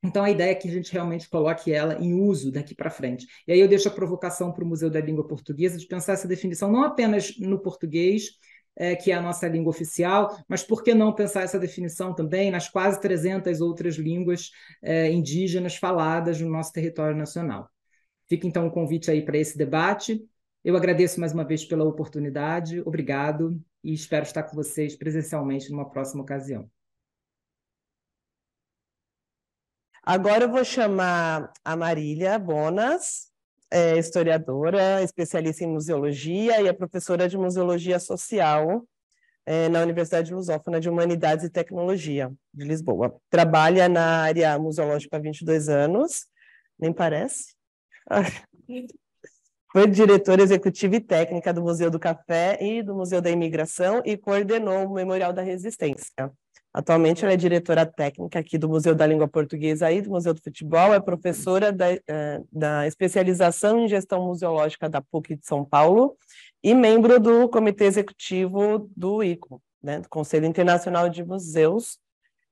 Então, a ideia é que a gente realmente coloque ela em uso daqui para frente. E aí eu deixo a provocação para o Museu da Língua Portuguesa de pensar essa definição não apenas no português, é, que é a nossa língua oficial, mas por que não pensar essa definição também nas quase 300 outras línguas é, indígenas faladas no nosso território nacional? Fica então o um convite aí para esse debate. Eu agradeço mais uma vez pela oportunidade, obrigado e espero estar com vocês presencialmente numa próxima ocasião. Agora eu vou chamar a Marília Bonas, é historiadora, especialista em museologia e é professora de museologia social é, na Universidade Lusófona de Humanidades e Tecnologia de Lisboa. Trabalha na área museológica há 22 anos, nem parece. Foi diretora executiva e técnica do Museu do Café e do Museu da Imigração e coordenou o Memorial da Resistência. Atualmente, ela é diretora técnica aqui do Museu da Língua Portuguesa e do Museu do Futebol, é professora da, eh, da especialização em gestão museológica da PUC de São Paulo e membro do comitê executivo do ICO, né, do Conselho Internacional de Museus.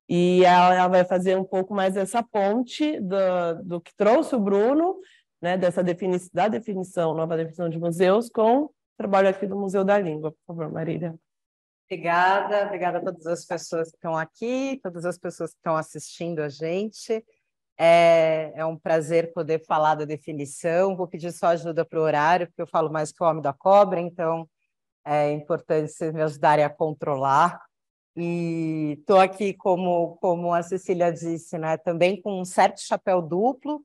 E ela, vai fazer um pouco mais essa ponte do, do que trouxe o Bruno né, dessa defini da definição, nova definição de museus, com o trabalho aqui do Museu da Língua. Por favor, Marília. Obrigada, obrigada a todas as pessoas que estão aqui, todas as pessoas que estão assistindo a gente. É, é um prazer poder falar da definição. Vou pedir só ajuda para o horário, porque eu falo mais que o homem da cobra, então é importante vocês me ajudarem a controlar. E estou aqui, como, como a Cecília disse, né, também com um certo chapéu duplo,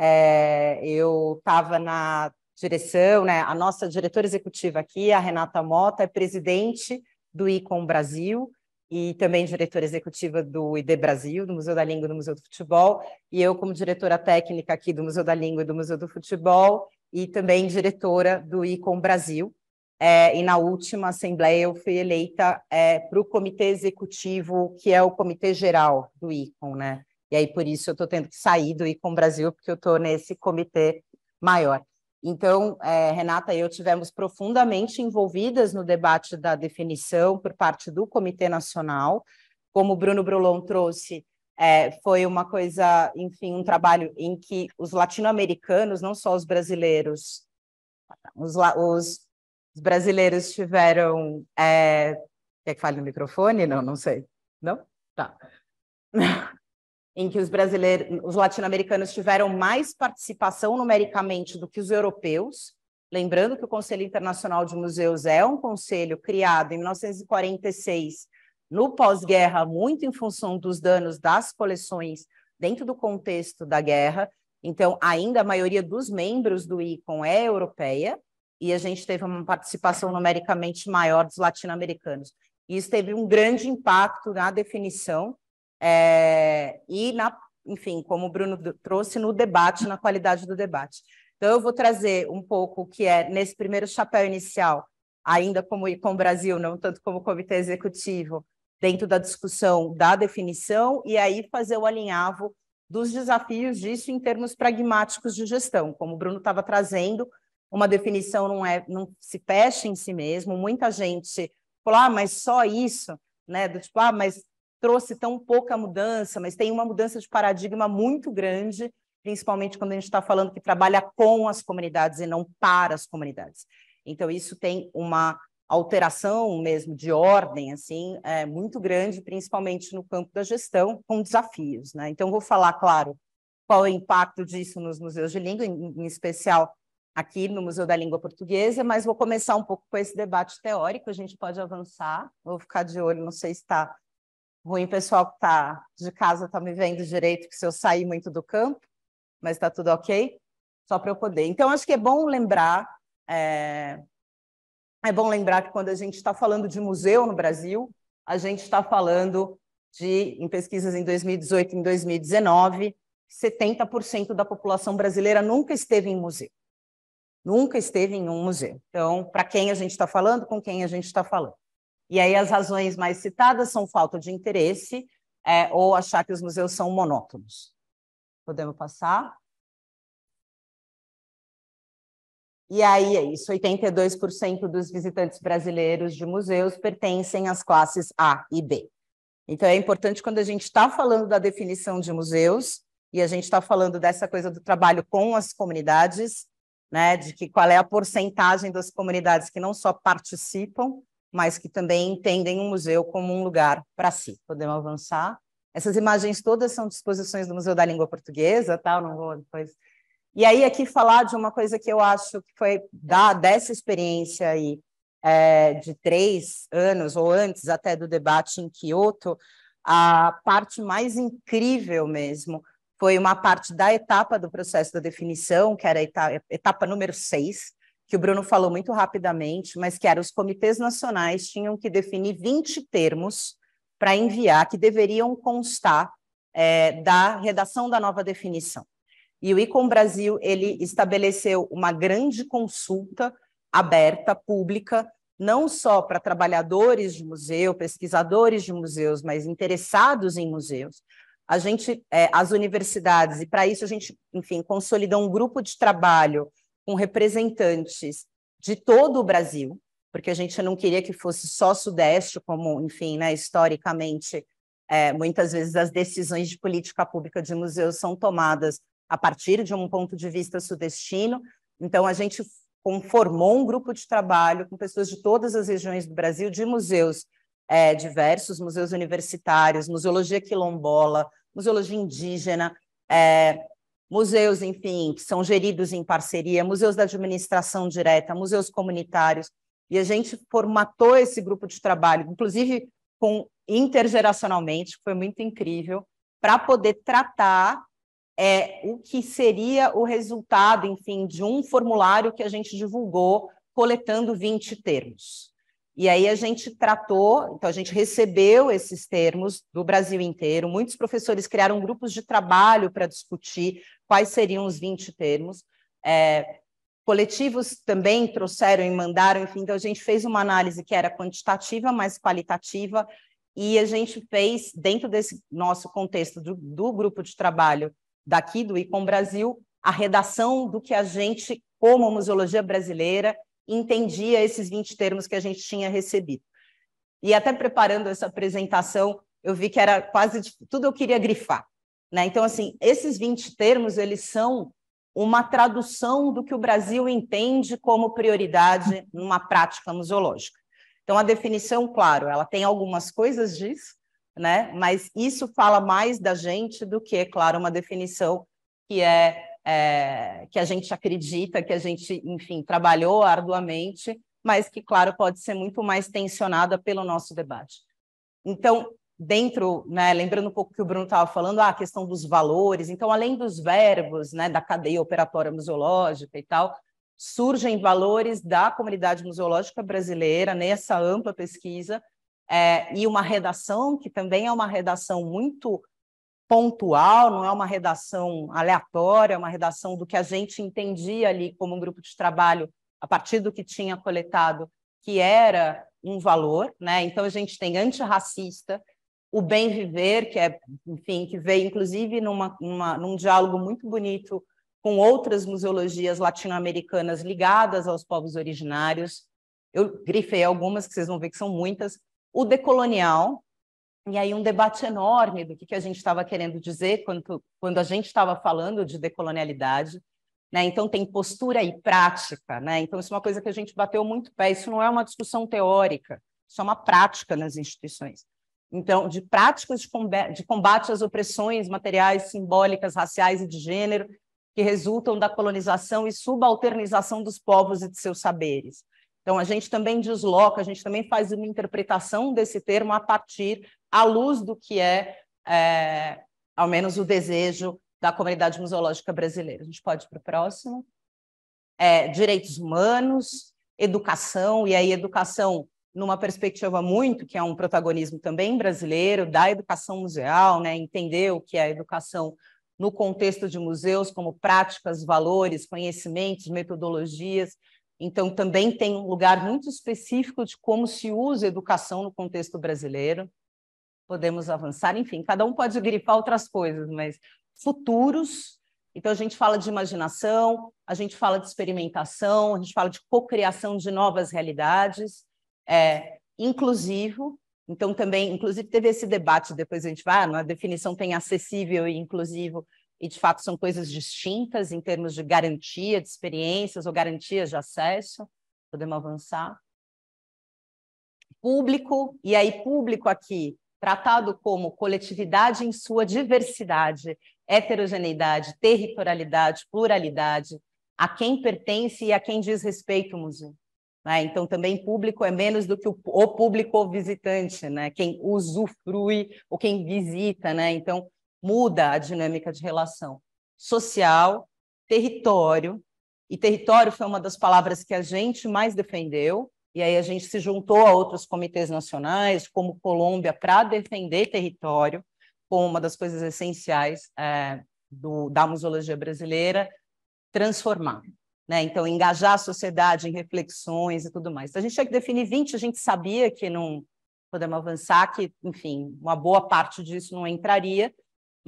é, eu estava na direção, né? A nossa diretora executiva aqui, a Renata Mota, é presidente do ICOM Brasil e também diretora executiva do ID Brasil, do Museu da Língua e do Museu do Futebol, e eu como diretora técnica aqui do Museu da Língua e do Museu do Futebol e também diretora do ICOM Brasil. É, e na última assembleia eu fui eleita é, para o comitê executivo, que é o comitê geral do ICOM, né? E aí, por isso, eu estou tendo que sair do ICOM Brasil, porque eu estou nesse comitê maior. Então, é, Renata e eu tivemos profundamente envolvidas no debate da definição por parte do Comitê Nacional. Como o Bruno Brulon trouxe, é, foi uma coisa, enfim, um trabalho em que os latino-americanos, não só os brasileiros, os, os brasileiros tiveram. É, quer que fale no microfone? Não, não sei. Não? Tá. em que os brasileiros, os latino-americanos tiveram mais participação numericamente do que os europeus. Lembrando que o Conselho Internacional de Museus é um conselho criado em 1946, no pós-guerra, muito em função dos danos das coleções dentro do contexto da guerra. Então, ainda a maioria dos membros do ICOM é europeia e a gente teve uma participação numericamente maior dos latino-americanos. Isso teve um grande impacto na definição é, e, na, enfim, como o Bruno trouxe, no debate, na qualidade do debate. Então, eu vou trazer um pouco o que é, nesse primeiro chapéu inicial, ainda como o Brasil, não tanto como comitê executivo, dentro da discussão da definição, e aí fazer o alinhavo dos desafios disso em termos pragmáticos de gestão, como o Bruno estava trazendo, uma definição não é não se fecha em si mesmo, muita gente falou, ah, mas só isso, né? Do tipo, ah, mas trouxe tão pouca mudança, mas tem uma mudança de paradigma muito grande, principalmente quando a gente está falando que trabalha com as comunidades e não para as comunidades. Então, isso tem uma alteração mesmo de ordem assim é muito grande, principalmente no campo da gestão, com desafios. Né? Então, vou falar, claro, qual é o impacto disso nos museus de língua, em, em especial aqui no Museu da Língua Portuguesa, mas vou começar um pouco com esse debate teórico, a gente pode avançar, vou ficar de olho, não sei se está Ruim pessoal que está de casa está me vendo direito, que se eu sair muito do campo, mas está tudo ok, só para eu poder. Então, acho que é bom lembrar, é, é bom lembrar que quando a gente está falando de museu no Brasil, a gente está falando de, em pesquisas em 2018 e em 2019, 70% da população brasileira nunca esteve em museu. Nunca esteve em um museu. Então, para quem a gente está falando, com quem a gente está falando. E aí as razões mais citadas são falta de interesse é, ou achar que os museus são monótonos. Podemos passar? E aí é isso, 82% dos visitantes brasileiros de museus pertencem às classes A e B. Então é importante quando a gente está falando da definição de museus e a gente está falando dessa coisa do trabalho com as comunidades, né, de que qual é a porcentagem das comunidades que não só participam, mas que também entendem o museu como um lugar para si. Podemos avançar. Essas imagens todas são disposições do Museu da Língua Portuguesa, tá? não vou depois. E aí aqui falar de uma coisa que eu acho que foi da, dessa experiência aí é, de três anos ou antes até do debate em Quioto, a parte mais incrível mesmo foi uma parte da etapa do processo da definição, que era a etapa, etapa número seis, que o Bruno falou muito rapidamente, mas que era os comitês nacionais tinham que definir 20 termos para enviar, que deveriam constar é, da redação da nova definição. E o ICOM Brasil ele estabeleceu uma grande consulta aberta, pública, não só para trabalhadores de museu, pesquisadores de museus, mas interessados em museus. A gente, é, as universidades, e para isso a gente, enfim, consolidou um grupo de trabalho com representantes de todo o Brasil, porque a gente não queria que fosse só Sudeste, como, enfim, né, historicamente, é, muitas vezes as decisões de política pública de museus são tomadas a partir de um ponto de vista sudestino. Então, a gente conformou um grupo de trabalho com pessoas de todas as regiões do Brasil, de museus é, diversos, museus universitários, museologia quilombola, museologia indígena, é, museus, enfim, que são geridos em parceria, museus da administração direta, museus comunitários, e a gente formatou esse grupo de trabalho, inclusive com intergeracionalmente, foi muito incrível, para poder tratar é, o que seria o resultado, enfim, de um formulário que a gente divulgou coletando 20 termos. E aí a gente tratou, então a gente recebeu esses termos do Brasil inteiro. Muitos professores criaram grupos de trabalho para discutir quais seriam os 20 termos. É, coletivos também trouxeram e mandaram, enfim, então a gente fez uma análise que era quantitativa, mas qualitativa, e a gente fez, dentro desse nosso contexto do, do grupo de trabalho daqui do ICOM Brasil, a redação do que a gente, como museologia brasileira, entendia esses 20 termos que a gente tinha recebido. E até preparando essa apresentação, eu vi que era quase tudo eu queria grifar. Né? Então, assim, esses 20 termos, eles são uma tradução do que o Brasil entende como prioridade numa prática museológica. Então, a definição, claro, ela tem algumas coisas disso, né? mas isso fala mais da gente do que, é claro, uma definição que é é, que a gente acredita, que a gente, enfim, trabalhou arduamente, mas que, claro, pode ser muito mais tensionada pelo nosso debate. Então, dentro, né, lembrando um pouco que o Bruno estava falando, ah, a questão dos valores, então, além dos verbos, né, da cadeia operatória museológica e tal, surgem valores da comunidade museológica brasileira nessa ampla pesquisa, é, e uma redação que também é uma redação muito pontual, não é uma redação aleatória, é uma redação do que a gente entendia ali como um grupo de trabalho a partir do que tinha coletado, que era um valor, né? Então a gente tem antirracista, o bem viver, que é, enfim, que veio inclusive numa, numa num diálogo muito bonito com outras museologias latino-americanas ligadas aos povos originários. Eu grifei algumas que vocês vão ver que são muitas. O decolonial, e aí um debate enorme do que, que a gente estava querendo dizer quando, quando a gente estava falando de decolonialidade. Né? Então tem postura e prática. Né? Então isso é uma coisa que a gente bateu muito pé. Isso não é uma discussão teórica, isso é uma prática nas instituições. Então, de práticas de combate, de combate às opressões materiais, simbólicas, raciais e de gênero que resultam da colonização e subalternização dos povos e de seus saberes. Então, a gente também desloca, a gente também faz uma interpretação desse termo a partir, à luz do que é, é ao menos, o desejo da comunidade museológica brasileira. A gente pode para o próximo. É, direitos humanos, educação, e aí educação numa perspectiva muito, que é um protagonismo também brasileiro, da educação museal, né? entender o que é a educação no contexto de museus, como práticas, valores, conhecimentos, metodologias, então, também tem um lugar muito específico de como se usa educação no contexto brasileiro. Podemos avançar, enfim, cada um pode grifar outras coisas, mas futuros. Então, a gente fala de imaginação, a gente fala de experimentação, a gente fala de cocriação de novas realidades, é, inclusivo. Então, também, inclusive, teve esse debate, depois a gente vai, ah, na definição tem acessível e inclusivo, e de fato são coisas distintas em termos de garantia de experiências ou garantias de acesso, podemos avançar. Público, e aí público aqui, tratado como coletividade em sua diversidade, heterogeneidade, territorialidade, pluralidade, a quem pertence e a quem diz respeito o museu. Né? Então, também público é menos do que o, o público visitante, né? quem usufrui ou quem visita. Né? Então, muda a dinâmica de relação social, território, e território foi uma das palavras que a gente mais defendeu, e aí a gente se juntou a outros comitês nacionais, como Colômbia, para defender território, como uma das coisas essenciais é, do, da museologia brasileira, transformar. Né? Então, engajar a sociedade em reflexões e tudo mais. Então, a gente tinha que definir 20, a gente sabia que não podemos avançar, que, enfim, uma boa parte disso não entraria,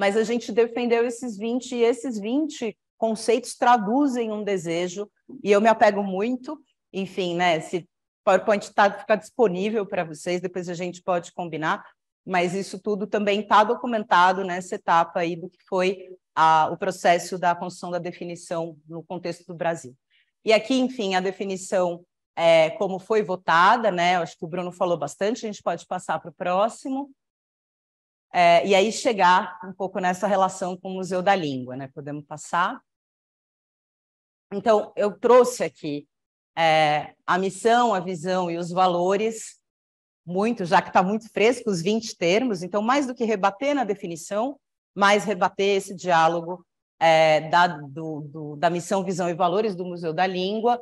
mas a gente defendeu esses 20 e esses 20 conceitos traduzem um desejo e eu me apego muito, enfim, né, se PowerPoint tá, ficar disponível para vocês, depois a gente pode combinar, mas isso tudo também está documentado nessa etapa aí do que foi a, o processo da construção da definição no contexto do Brasil. E aqui, enfim, a definição é, como foi votada, né? Acho que o Bruno falou bastante, a gente pode passar para o próximo é, e aí chegar um pouco nessa relação com o Museu da Língua, né? Podemos passar? Então, eu trouxe aqui é, a missão, a visão e os valores, muito, já que está muito fresco, os 20 termos, então, mais do que rebater na definição, mais rebater esse diálogo é, da, do, do, da missão, visão e valores do Museu da Língua,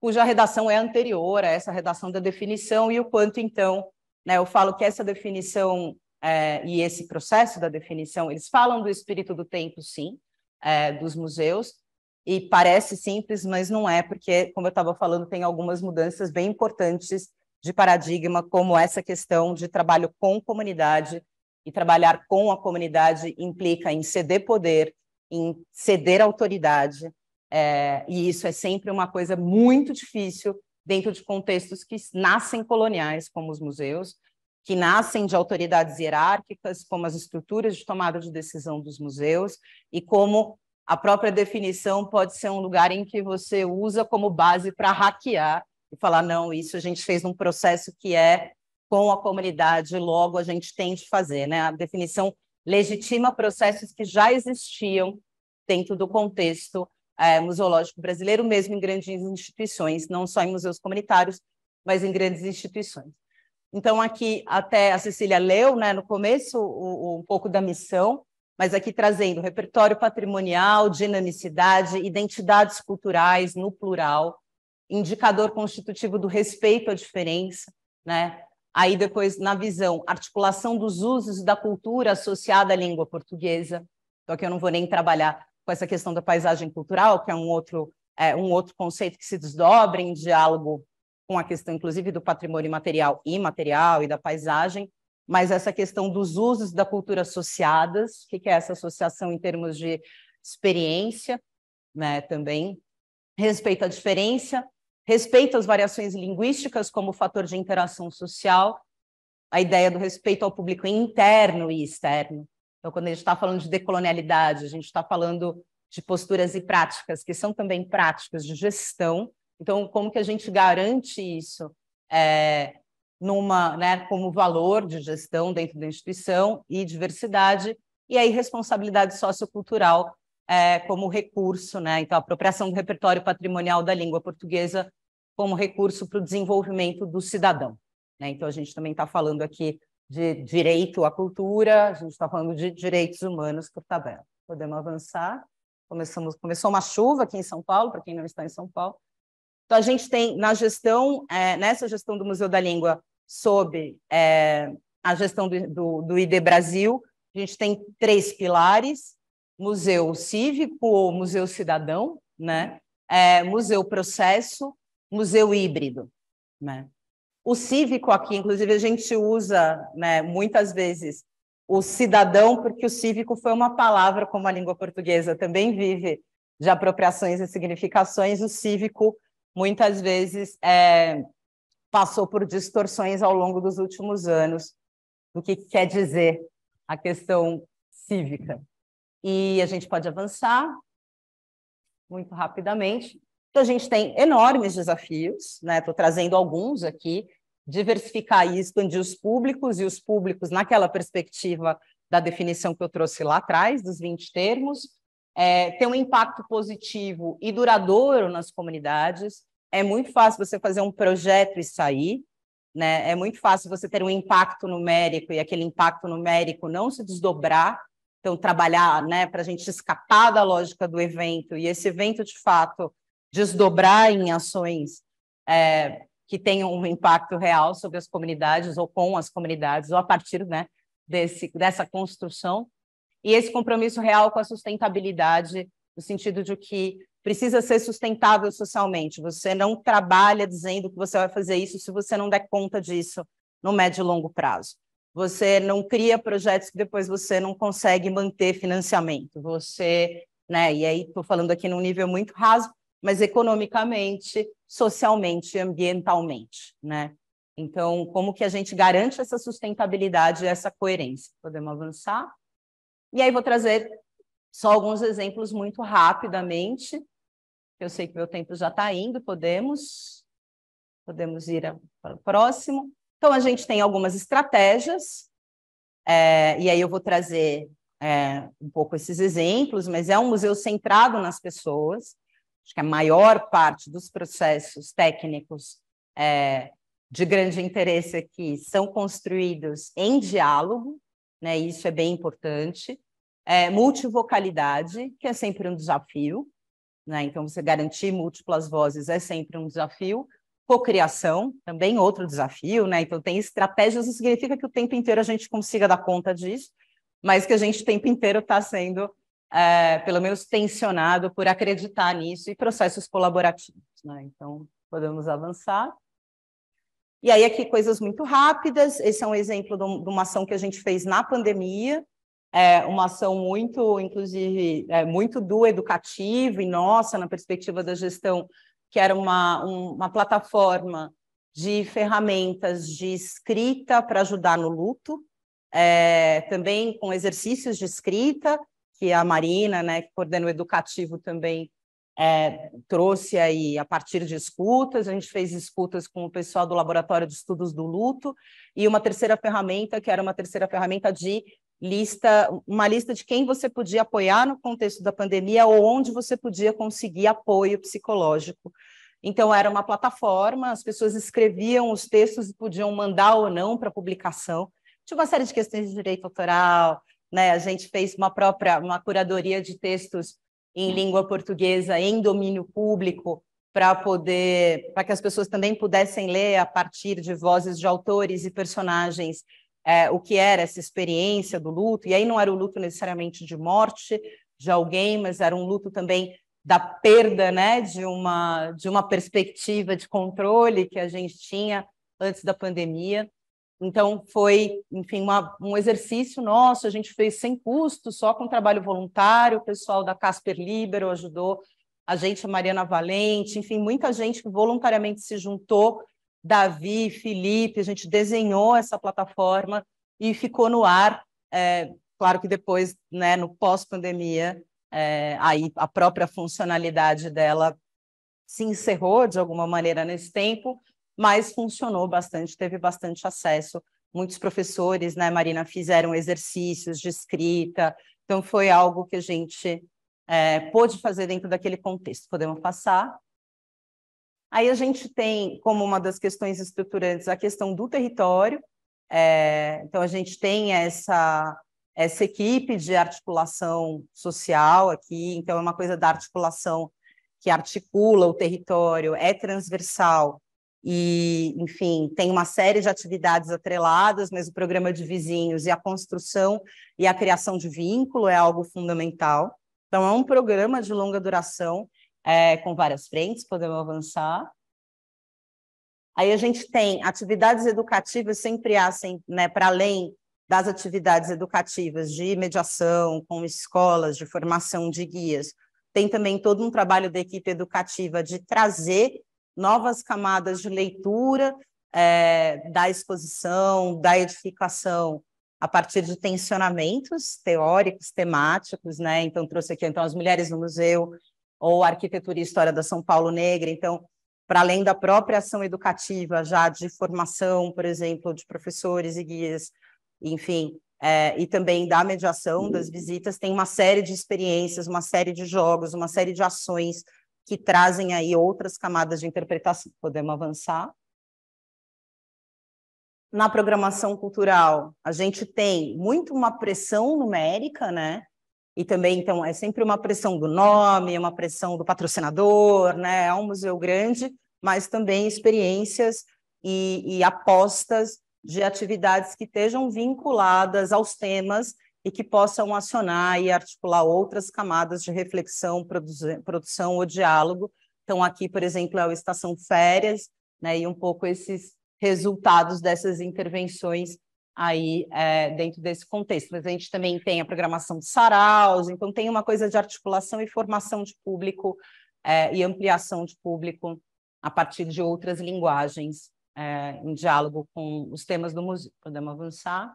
cuja redação é anterior a essa redação da definição, e o quanto, então, né, eu falo que essa definição é, e esse processo da definição, eles falam do espírito do tempo, sim, é, dos museus, e parece simples, mas não é, porque, como eu estava falando, tem algumas mudanças bem importantes de paradigma, como essa questão de trabalho com comunidade, e trabalhar com a comunidade implica em ceder poder, em ceder autoridade, é, e isso é sempre uma coisa muito difícil dentro de contextos que nascem coloniais, como os museus, que nascem de autoridades hierárquicas, como as estruturas de tomada de decisão dos museus e como a própria definição pode ser um lugar em que você usa como base para hackear e falar não, isso a gente fez num processo que é com a comunidade, logo a gente tem de fazer, né? A definição legitima processos que já existiam dentro do contexto é, museológico brasileiro, mesmo em grandes instituições, não só em museus comunitários, mas em grandes instituições. Então, aqui até a Cecília leu né, no começo o, o, um pouco da missão, mas aqui trazendo repertório patrimonial, dinamicidade, identidades culturais no plural, indicador constitutivo do respeito à diferença, né? Aí depois na visão, articulação dos usos da cultura associada à língua portuguesa. Então que eu não vou nem trabalhar com essa questão da paisagem cultural, que é um outro é, um outro conceito que se desdobra em diálogo com a questão, inclusive, do patrimônio material e imaterial e da paisagem, mas essa questão dos usos da cultura associadas, o que, é essa associação em termos de experiência, né, também, respeito à diferença, respeito às variações linguísticas como fator de interação social, a ideia do respeito ao público interno e externo. Então, quando a gente está falando de decolonialidade, a gente está falando de posturas e práticas que são também práticas de gestão então, como que a gente garante isso é, numa, né, como valor de gestão dentro da instituição e diversidade, e aí responsabilidade sociocultural é, como recurso, né? Então, apropriação do repertório patrimonial da língua portuguesa como recurso para o desenvolvimento do cidadão. Né? Então, a gente também está falando aqui de direito à cultura, a gente está falando de direitos humanos por tabela. Podemos avançar. Começamos, começou uma chuva aqui em São Paulo, para quem não está em São Paulo. Então, a gente tem na gestão, é, nessa gestão do Museu da Língua, sob é, a gestão do, do, do, ID Brasil, a gente tem três pilares: museu cívico ou museu cidadão, né? É, museu processo, museu híbrido. Né? O cívico aqui, inclusive, a gente usa né, muitas vezes o cidadão, porque o cívico foi uma palavra, como a língua portuguesa também vive de apropriações e significações, o cívico muitas vezes é, passou por distorções ao longo dos últimos anos do que quer dizer a questão cívica. E a gente pode avançar muito rapidamente. Então, a gente tem enormes desafios, né? Estou trazendo alguns aqui. Diversificar e expandir os públicos, e os públicos naquela perspectiva da definição que eu trouxe lá atrás, dos 20 termos, é, ter um impacto positivo e duradouro nas comunidades. É muito fácil você fazer um projeto e sair, né? É muito fácil você ter um impacto numérico e aquele impacto numérico não se desdobrar. Então, trabalhar né, para a gente escapar da lógica do evento e esse evento, de fato, desdobrar em ações é, que tenham um impacto real sobre as comunidades ou com as comunidades, ou a partir né, desse, dessa construção e esse compromisso real com a sustentabilidade, no sentido de que precisa ser sustentável socialmente. Você não trabalha dizendo que você vai fazer isso se você não der conta disso no médio e longo prazo. Você não cria projetos que depois você não consegue manter financiamento. Você, né, e aí estou falando aqui num nível muito raso, mas economicamente, socialmente e ambientalmente, né? Então, como que a gente garante essa sustentabilidade e essa coerência? Podemos avançar? E aí vou trazer só alguns exemplos muito rapidamente. Eu sei que meu tempo já está indo, podemos podemos ir para o próximo. Então a gente tem algumas estratégias é, e aí eu vou trazer é, um pouco esses exemplos, mas é um museu centrado nas pessoas. Acho que a maior parte dos processos técnicos é, de grande interesse aqui são construídos em diálogo, né? Isso é bem importante. É, multivocalidade, que é sempre um desafio, né? Então, você garantir múltiplas vozes é sempre um desafio. Cocriação, também outro desafio, né? Então, tem estratégias, não significa que o tempo inteiro a gente consiga dar conta disso, mas que a gente o tempo inteiro está sendo, é, pelo menos, tensionado por acreditar nisso e processos colaborativos, né? Então, podemos avançar. E aí, aqui, coisas muito rápidas. Esse é um exemplo de uma ação que a gente fez na pandemia, é, uma ação muito, inclusive, é, muito do educativo e nossa, na perspectiva da gestão, que era uma, um, uma plataforma de ferramentas de escrita para ajudar no luto, é, também com exercícios de escrita, que a Marina, né, que coordena o educativo também, é, trouxe aí a partir de escutas, a gente fez escutas com o pessoal do Laboratório de Estudos do Luto, e uma terceira ferramenta, que era uma terceira ferramenta de lista, uma lista de quem você podia apoiar no contexto da pandemia ou onde você podia conseguir apoio psicológico. Então, era uma plataforma, as pessoas escreviam os textos e podiam mandar ou não para publicação. Tinha uma série de questões de direito autoral, né? a gente fez uma própria uma curadoria de textos em língua portuguesa, em domínio público, para poder para que as pessoas também pudessem ler a partir de vozes de autores e personagens é, o que era essa experiência do luto, e aí não era o luto necessariamente de morte de alguém, mas era um luto também da perda né, de, uma, de uma perspectiva de controle que a gente tinha antes da pandemia. Então, foi, enfim, uma, um exercício nosso, a gente fez sem custo, só com trabalho voluntário, o pessoal da Casper Libero ajudou a gente, a Mariana Valente, enfim, muita gente que voluntariamente se juntou Davi, Felipe, a gente desenhou essa plataforma e ficou no ar. É, claro que depois, né, no pós-pandemia, é, aí a própria funcionalidade dela se encerrou de alguma maneira nesse tempo, mas funcionou bastante, teve bastante acesso. Muitos professores, né, Marina, fizeram exercícios de escrita, então foi algo que a gente é, pôde fazer dentro daquele contexto. Podemos passar. Aí a gente tem como uma das questões estruturantes a questão do território. É, então a gente tem essa essa equipe de articulação social aqui, então é uma coisa da articulação que articula o território, é transversal e, enfim, tem uma série de atividades atreladas, mas o programa de vizinhos e a construção e a criação de vínculo é algo fundamental. Então é um programa de longa duração é, com várias frentes, podemos avançar. Aí a gente tem atividades educativas sempre assim, né, para além das atividades educativas de mediação com escolas, de formação de guias. Tem também todo um trabalho da equipe educativa de trazer novas camadas de leitura é, da exposição, da edificação, a partir de tensionamentos teóricos, temáticos, né? Então trouxe aqui então as mulheres no museu, ou Arquitetura e História da São Paulo Negra. Então, para além da própria ação educativa, já de formação, por exemplo, de professores e guias, enfim, é, e também da mediação, das visitas, tem uma série de experiências, uma série de jogos, uma série de ações que trazem aí outras camadas de interpretação. Podemos avançar? Na programação cultural, a gente tem muito uma pressão numérica, né? E também, então, é sempre uma pressão do nome, uma pressão do patrocinador, né? É um museu grande, mas também experiências e, e apostas de atividades que estejam vinculadas aos temas e que possam acionar e articular outras camadas de reflexão, produção ou diálogo. Então, aqui, por exemplo, é o Estação Férias, né, e um pouco esses resultados dessas intervenções aí é, dentro desse contexto. Mas a gente também tem a programação de saraus, então tem uma coisa de articulação e formação de público é, e ampliação de público a partir de outras linguagens é, em diálogo com os temas do museu. Podemos avançar?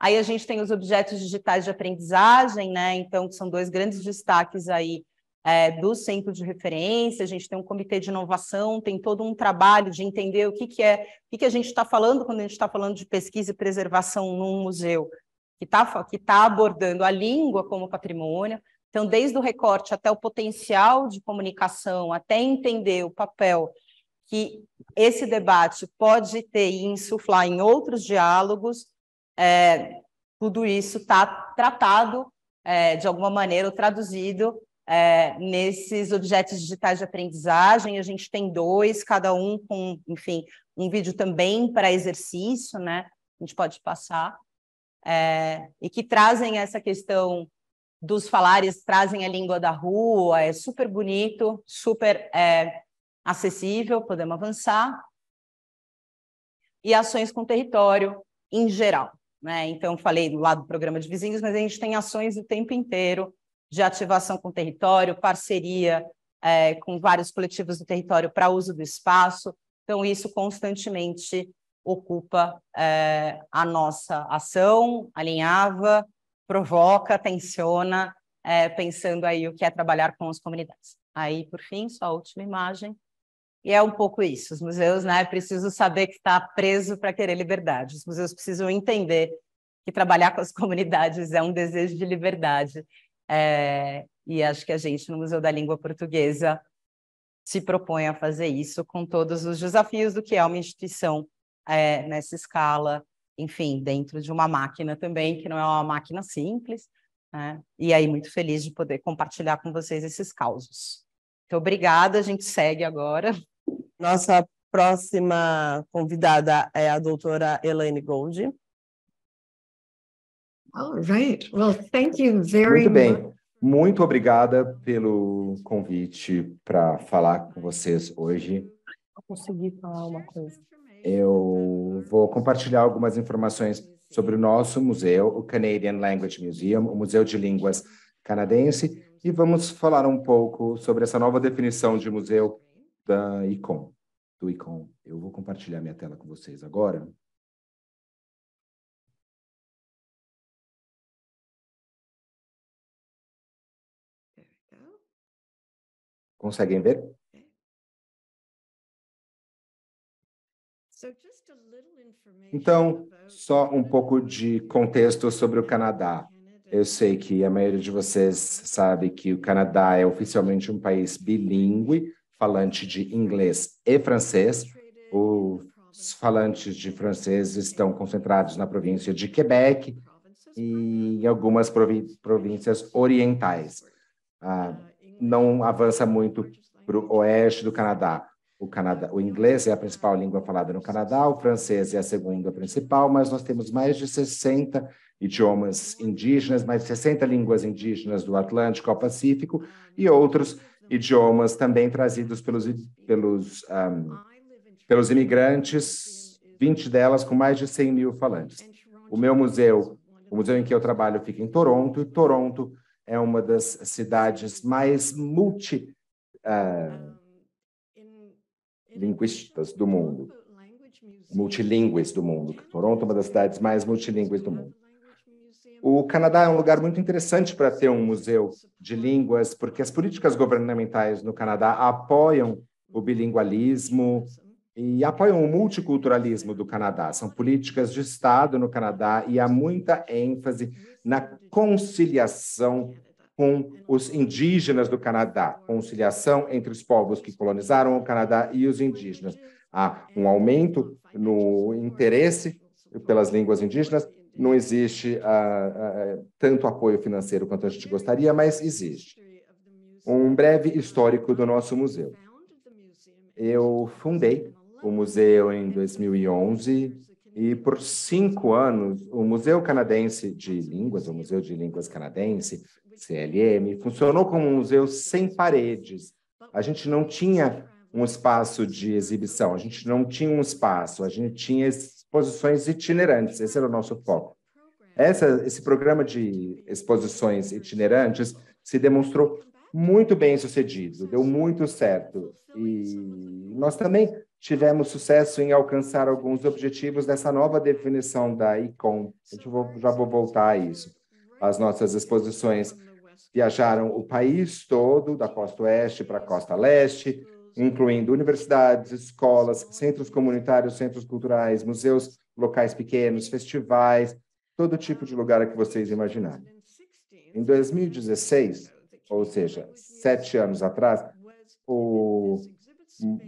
Aí a gente tem os objetos digitais de aprendizagem, né? Então, são dois grandes destaques aí é, do centro de referência, a gente tem um comitê de inovação, tem todo um trabalho de entender o que, que é, o que, que a gente está falando quando a gente está falando de pesquisa e preservação num museu, que está que tá abordando a língua como patrimônio. Então, desde o recorte até o potencial de comunicação, até entender o papel que esse debate pode ter e insuflar em outros diálogos, é, tudo isso está tratado é, de alguma maneira ou traduzido é, nesses objetos digitais de aprendizagem. A gente tem dois, cada um com, enfim, um vídeo também para exercício, né? A gente pode passar. É, e que trazem essa questão dos falares, trazem a língua da rua, é super bonito, super é, acessível, podemos avançar. E ações com o território em geral. Né? Então, falei lá do programa de vizinhos, mas a gente tem ações o tempo inteiro de ativação com o território, parceria é, com vários coletivos do território para uso do espaço. Então, isso constantemente ocupa é, a nossa ação, alinhava, provoca, tensiona, é, pensando aí o que é trabalhar com as comunidades. Aí, por fim, só a última imagem. E é um pouco isso. Os museus, né, precisam saber que está preso para querer liberdade. Os museus precisam entender que trabalhar com as comunidades é um desejo de liberdade é, e acho que a gente, no Museu da Língua Portuguesa, se propõe a fazer isso com todos os desafios do que é uma instituição é, nessa escala, enfim, dentro de uma máquina também, que não é uma máquina simples. Né? E aí, muito feliz de poder compartilhar com vocês esses causos. Então, obrigada, a gente segue agora. Nossa próxima convidada é a doutora Elaine Gold. All right. Well, thank you very Muito bem. Muito obrigada pelo convite para falar com vocês hoje. Eu consegui falar uma coisa. Eu vou compartilhar algumas informações sobre o nosso museu, o Canadian Language Museum, o Museu de Línguas Canadense, e vamos falar um pouco sobre essa nova definição de museu da ICOM, do ICOM. Eu vou compartilhar minha tela com vocês agora. Conseguem ver? Então, só um pouco de contexto sobre o Canadá. Eu sei que a maioria de vocês sabe que o Canadá é oficialmente um país bilíngue, falante de inglês e francês. Os falantes de francês estão concentrados na província de Quebec e em algumas províncias orientais. Ah, não avança muito para o oeste do Canadá. O, Canadá. o inglês é a principal língua falada no Canadá, o francês é a segunda principal, mas nós temos mais de 60 idiomas indígenas, mais de 60 línguas indígenas do Atlântico ao Pacífico e outros idiomas também trazidos pelos, pelos, um, pelos imigrantes, 20 delas com mais de 100 mil falantes. O meu museu, o museu em que eu trabalho, fica em Toronto, e Toronto é uma das cidades mais multilinguistas ah, uh, do mundo, multilingües do mundo. Toronto é uma das cidades mais multilingües do mundo. O Canadá é um lugar muito interessante para ter um museu de línguas, porque as políticas governamentais no Canadá apoiam o bilingualismo, e apoiam o multiculturalismo do Canadá. São políticas de Estado no Canadá e há muita ênfase na conciliação com os indígenas do Canadá, conciliação entre os povos que colonizaram o Canadá e os indígenas. Há um aumento no interesse pelas línguas indígenas. Não existe uh, uh, tanto apoio financeiro quanto a gente gostaria, mas existe. Um breve histórico do nosso museu. Eu fundei o museu em 2011 e por cinco anos o Museu Canadense de Línguas, o Museu de Línguas Canadense, CLM, funcionou como um museu sem paredes. A gente não tinha um espaço de exibição, a gente não tinha um espaço, a gente tinha exposições itinerantes, esse era o nosso foco. Essa, esse programa de exposições itinerantes se demonstrou muito bem sucedido, deu muito certo. E nós também tivemos sucesso em alcançar alguns objetivos dessa nova definição da ICOM. Eu já vou voltar a isso. As nossas exposições viajaram o país todo, da costa oeste para a costa leste, incluindo universidades, escolas, centros comunitários, centros culturais, museus, locais pequenos, festivais, todo tipo de lugar que vocês imaginarem. Em 2016, ou seja, sete anos atrás, o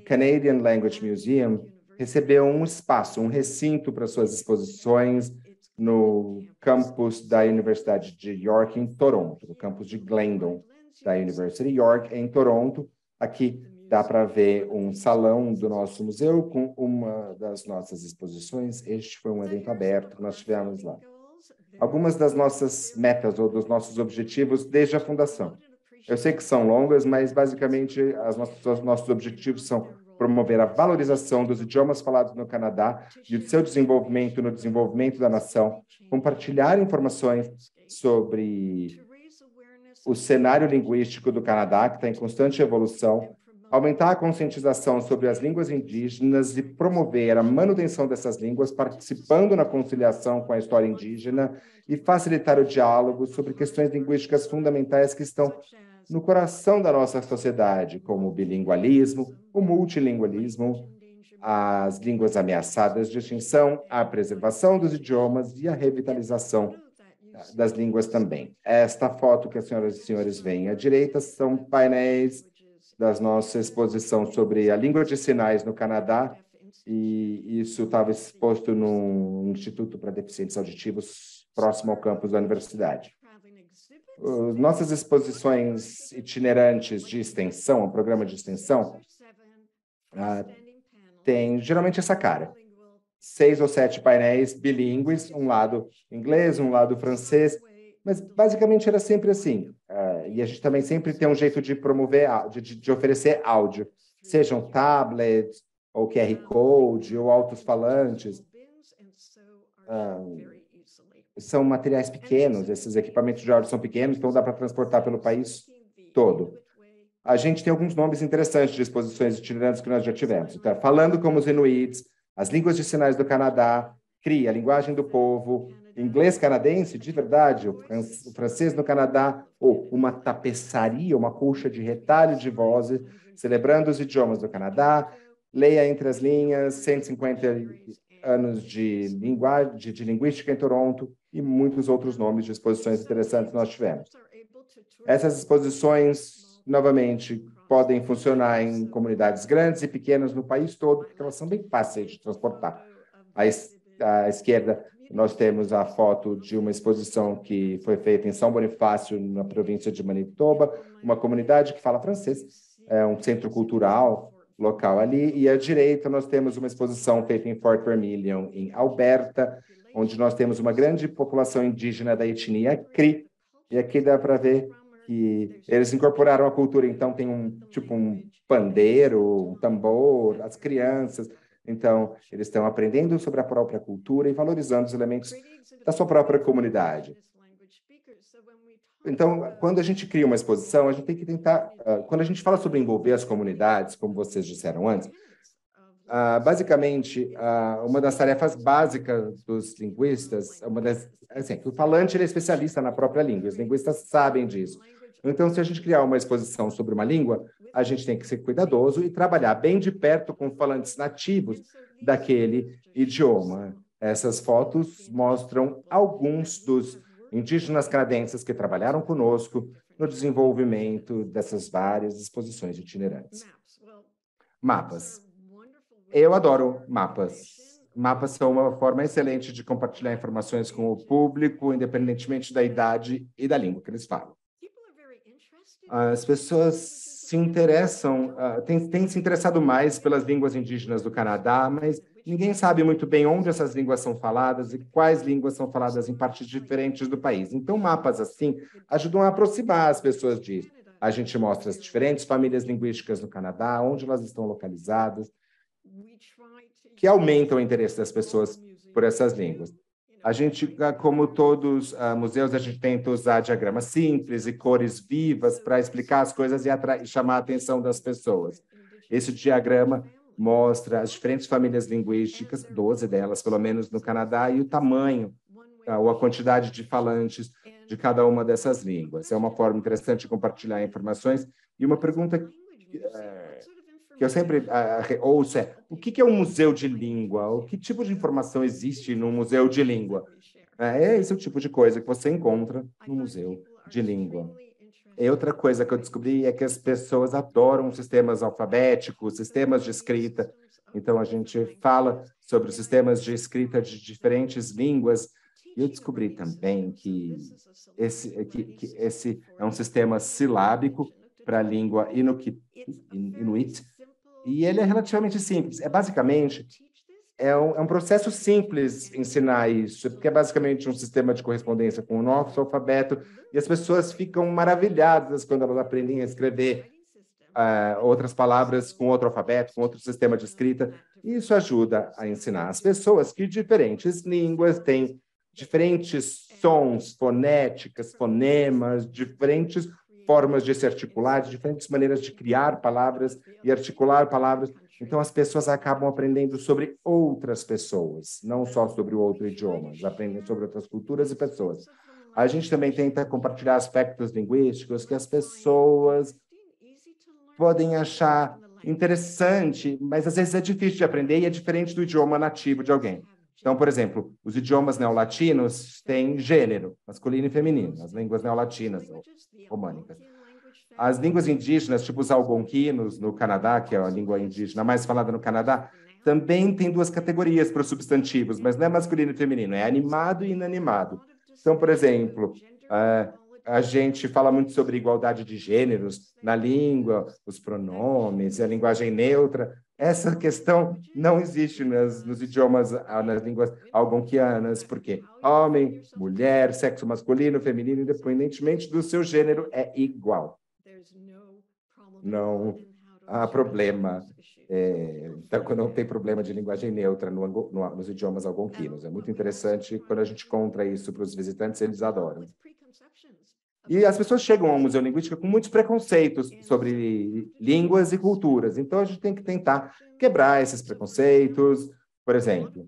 Canadian Language Museum recebeu um espaço, um recinto para suas exposições no campus da Universidade de York, em Toronto, no campus de Glendon, da University of York, em Toronto. Aqui dá para ver um salão do nosso museu com uma das nossas exposições. Este foi um evento aberto que nós tivemos lá. Algumas das nossas metas ou dos nossos objetivos desde a fundação. Eu sei que são longas, mas basicamente as nossas, os nossos objetivos são promover a valorização dos idiomas falados no Canadá e o seu desenvolvimento no desenvolvimento da nação, compartilhar informações sobre o cenário linguístico do Canadá, que está em constante evolução, aumentar a conscientização sobre as línguas indígenas e promover a manutenção dessas línguas, participando na conciliação com a história indígena e facilitar o diálogo sobre questões linguísticas fundamentais que estão no coração da nossa sociedade, como o bilingualismo, o multilingualismo, as línguas ameaçadas de extinção, a preservação dos idiomas e a revitalização das línguas também. Esta foto que as senhoras e senhores veem à direita são painéis da nossa exposição sobre a língua de sinais no Canadá, e isso estava exposto no Instituto para Deficientes Auditivos, próximo ao campus da universidade nossas exposições itinerantes de extensão, o um programa de extensão, ah, tem geralmente essa cara. Seis ou sete painéis bilíngues, um lado inglês, um lado francês, mas basicamente era sempre assim. Ah, e a gente também sempre tem um jeito de promover, de, de oferecer áudio, sejam tablets, ou QR Code, ou altos-falantes. Ah, são materiais é pequenos, esses equipamentos de áudio são pequenos, então dá para transportar pelo país todo. A gente tem alguns nomes interessantes de exposições itinerantes que nós já tivemos. Então, uhum. falando como os Inuits, as línguas de sinais do Canadá, cria a linguagem do povo, inglês canadense, de verdade, o francês no Canadá, ou uma tapeçaria, uma colcha de retalho de vozes, uhum. celebrando os idiomas do Canadá, uhum. leia entre as linhas, 150 anos de, linguagem, de, de linguística em Toronto e muitos outros nomes de exposições interessantes nós tivemos. Essas exposições, novamente, podem funcionar em comunidades grandes e pequenas no país todo, porque elas são bem fáceis de transportar. À, es, à esquerda, nós temos a foto de uma exposição que foi feita em São Bonifácio, na província de Manitoba, uma comunidade que fala francês, é um centro cultural local ali. E à direita, nós temos uma exposição feita em Fort Vermilion, em Alberta, onde nós temos uma grande população indígena da etnia Cree. E aqui dá para ver que eles incorporaram a cultura, então tem um tipo um pandeiro, um tambor, as crianças. Então, eles estão aprendendo sobre a própria cultura e valorizando os elementos da sua própria comunidade. Então, quando a gente cria uma exposição, a gente tem que tentar. Uh, quando a gente fala sobre envolver as comunidades, como vocês disseram antes, uh, basicamente, uh, uma das tarefas básicas dos linguistas, uma das, assim, o falante é especialista na própria língua, os linguistas sabem disso. Então, se a gente criar uma exposição sobre uma língua, a gente tem que ser cuidadoso e trabalhar bem de perto com falantes nativos daquele idioma. Essas fotos mostram alguns dos indígenas canadenses que trabalharam conosco no desenvolvimento dessas várias exposições itinerantes. Mapas. Eu adoro mapas. Mapas são uma forma excelente de compartilhar informações com o público, independentemente da idade e da língua que eles falam. As pessoas se interessam, uh, têm, têm se interessado mais pelas línguas indígenas do Canadá, mas Ninguém sabe muito bem onde essas línguas são faladas e quais línguas são faladas em partes diferentes do país. Então, mapas assim ajudam a aproximar as pessoas disso. A gente mostra as diferentes famílias linguísticas no Canadá, onde elas estão localizadas, que aumentam o interesse das pessoas por essas línguas. A gente, ah, como todos uh, museus, a gente tenta usar diagramas simples e cores vivas para explicar as coisas e, e chamar a atenção das pessoas. Esse diagrama mostra as diferentes famílias linguísticas, 12 delas, pelo menos no Canadá, e o tamanho ah, ou a quantidade de falantes de cada uma dessas línguas. É uma forma interessante de compartilhar informações. E uma pergunta que, é, que eu sempre uh, ouço é: o que, é um museu de língua? O que tipo de informação existe num museu de língua? É esse é o tipo de coisa que você encontra no museu de língua. E é outra coisa que eu descobri é que as pessoas adoram sistemas alfabéticos, sistemas de escrita. Então, a gente fala sobre os sistemas de escrita de diferentes línguas. E eu descobri também que esse, que, que esse é um sistema silábico para a língua inuki, inuit. E ele é relativamente simples. É basicamente é um, é um, processo simples ensinar isso, porque é basicamente um sistema de correspondência com o nosso alfabeto, e as pessoas ficam maravilhadas quando elas aprendem a escrever uh, outras palavras com outro alfabeto, com outro sistema de escrita. E isso ajuda a ensinar as pessoas que diferentes línguas têm diferentes sons, fonéticas, fonemas, diferentes formas de se articular, de diferentes maneiras de criar palavras e articular palavras. Então, as pessoas acabam aprendendo sobre outras pessoas, não só sobre o outro idioma, eles aprendem sobre outras culturas e pessoas. A gente também tenta compartilhar aspectos linguísticos que as pessoas podem achar interessante, mas às vezes é difícil de aprender e é diferente do idioma nativo de alguém. Então, por exemplo, os idiomas neolatinos têm gênero, masculino e feminino, as línguas neolatinas ou românicas. As línguas indígenas, tipo os algonquinos no Canadá, que é a língua indígena mais falada no Canadá, também tem duas categorias para os substantivos, mas não é masculino e feminino, é animado e inanimado. Então, por exemplo, é, a gente fala muito sobre igualdade de gêneros na língua, os pronomes, a linguagem neutra. Essa questão não existe nas, nos idiomas, ah, nas línguas algonquianas, porque homem, mulher, sexo masculino, feminino, independentemente do seu gênero, é igual não há problema. É, então, não tem problema de linguagem neutra no, no, nos idiomas algonquinos. É muito interessante quando a gente conta isso para os visitantes, eles adoram. E as pessoas chegam ao Museu linguístico com muitos preconceitos sobre línguas e culturas. Então, a gente tem que tentar quebrar esses preconceitos. Por exemplo,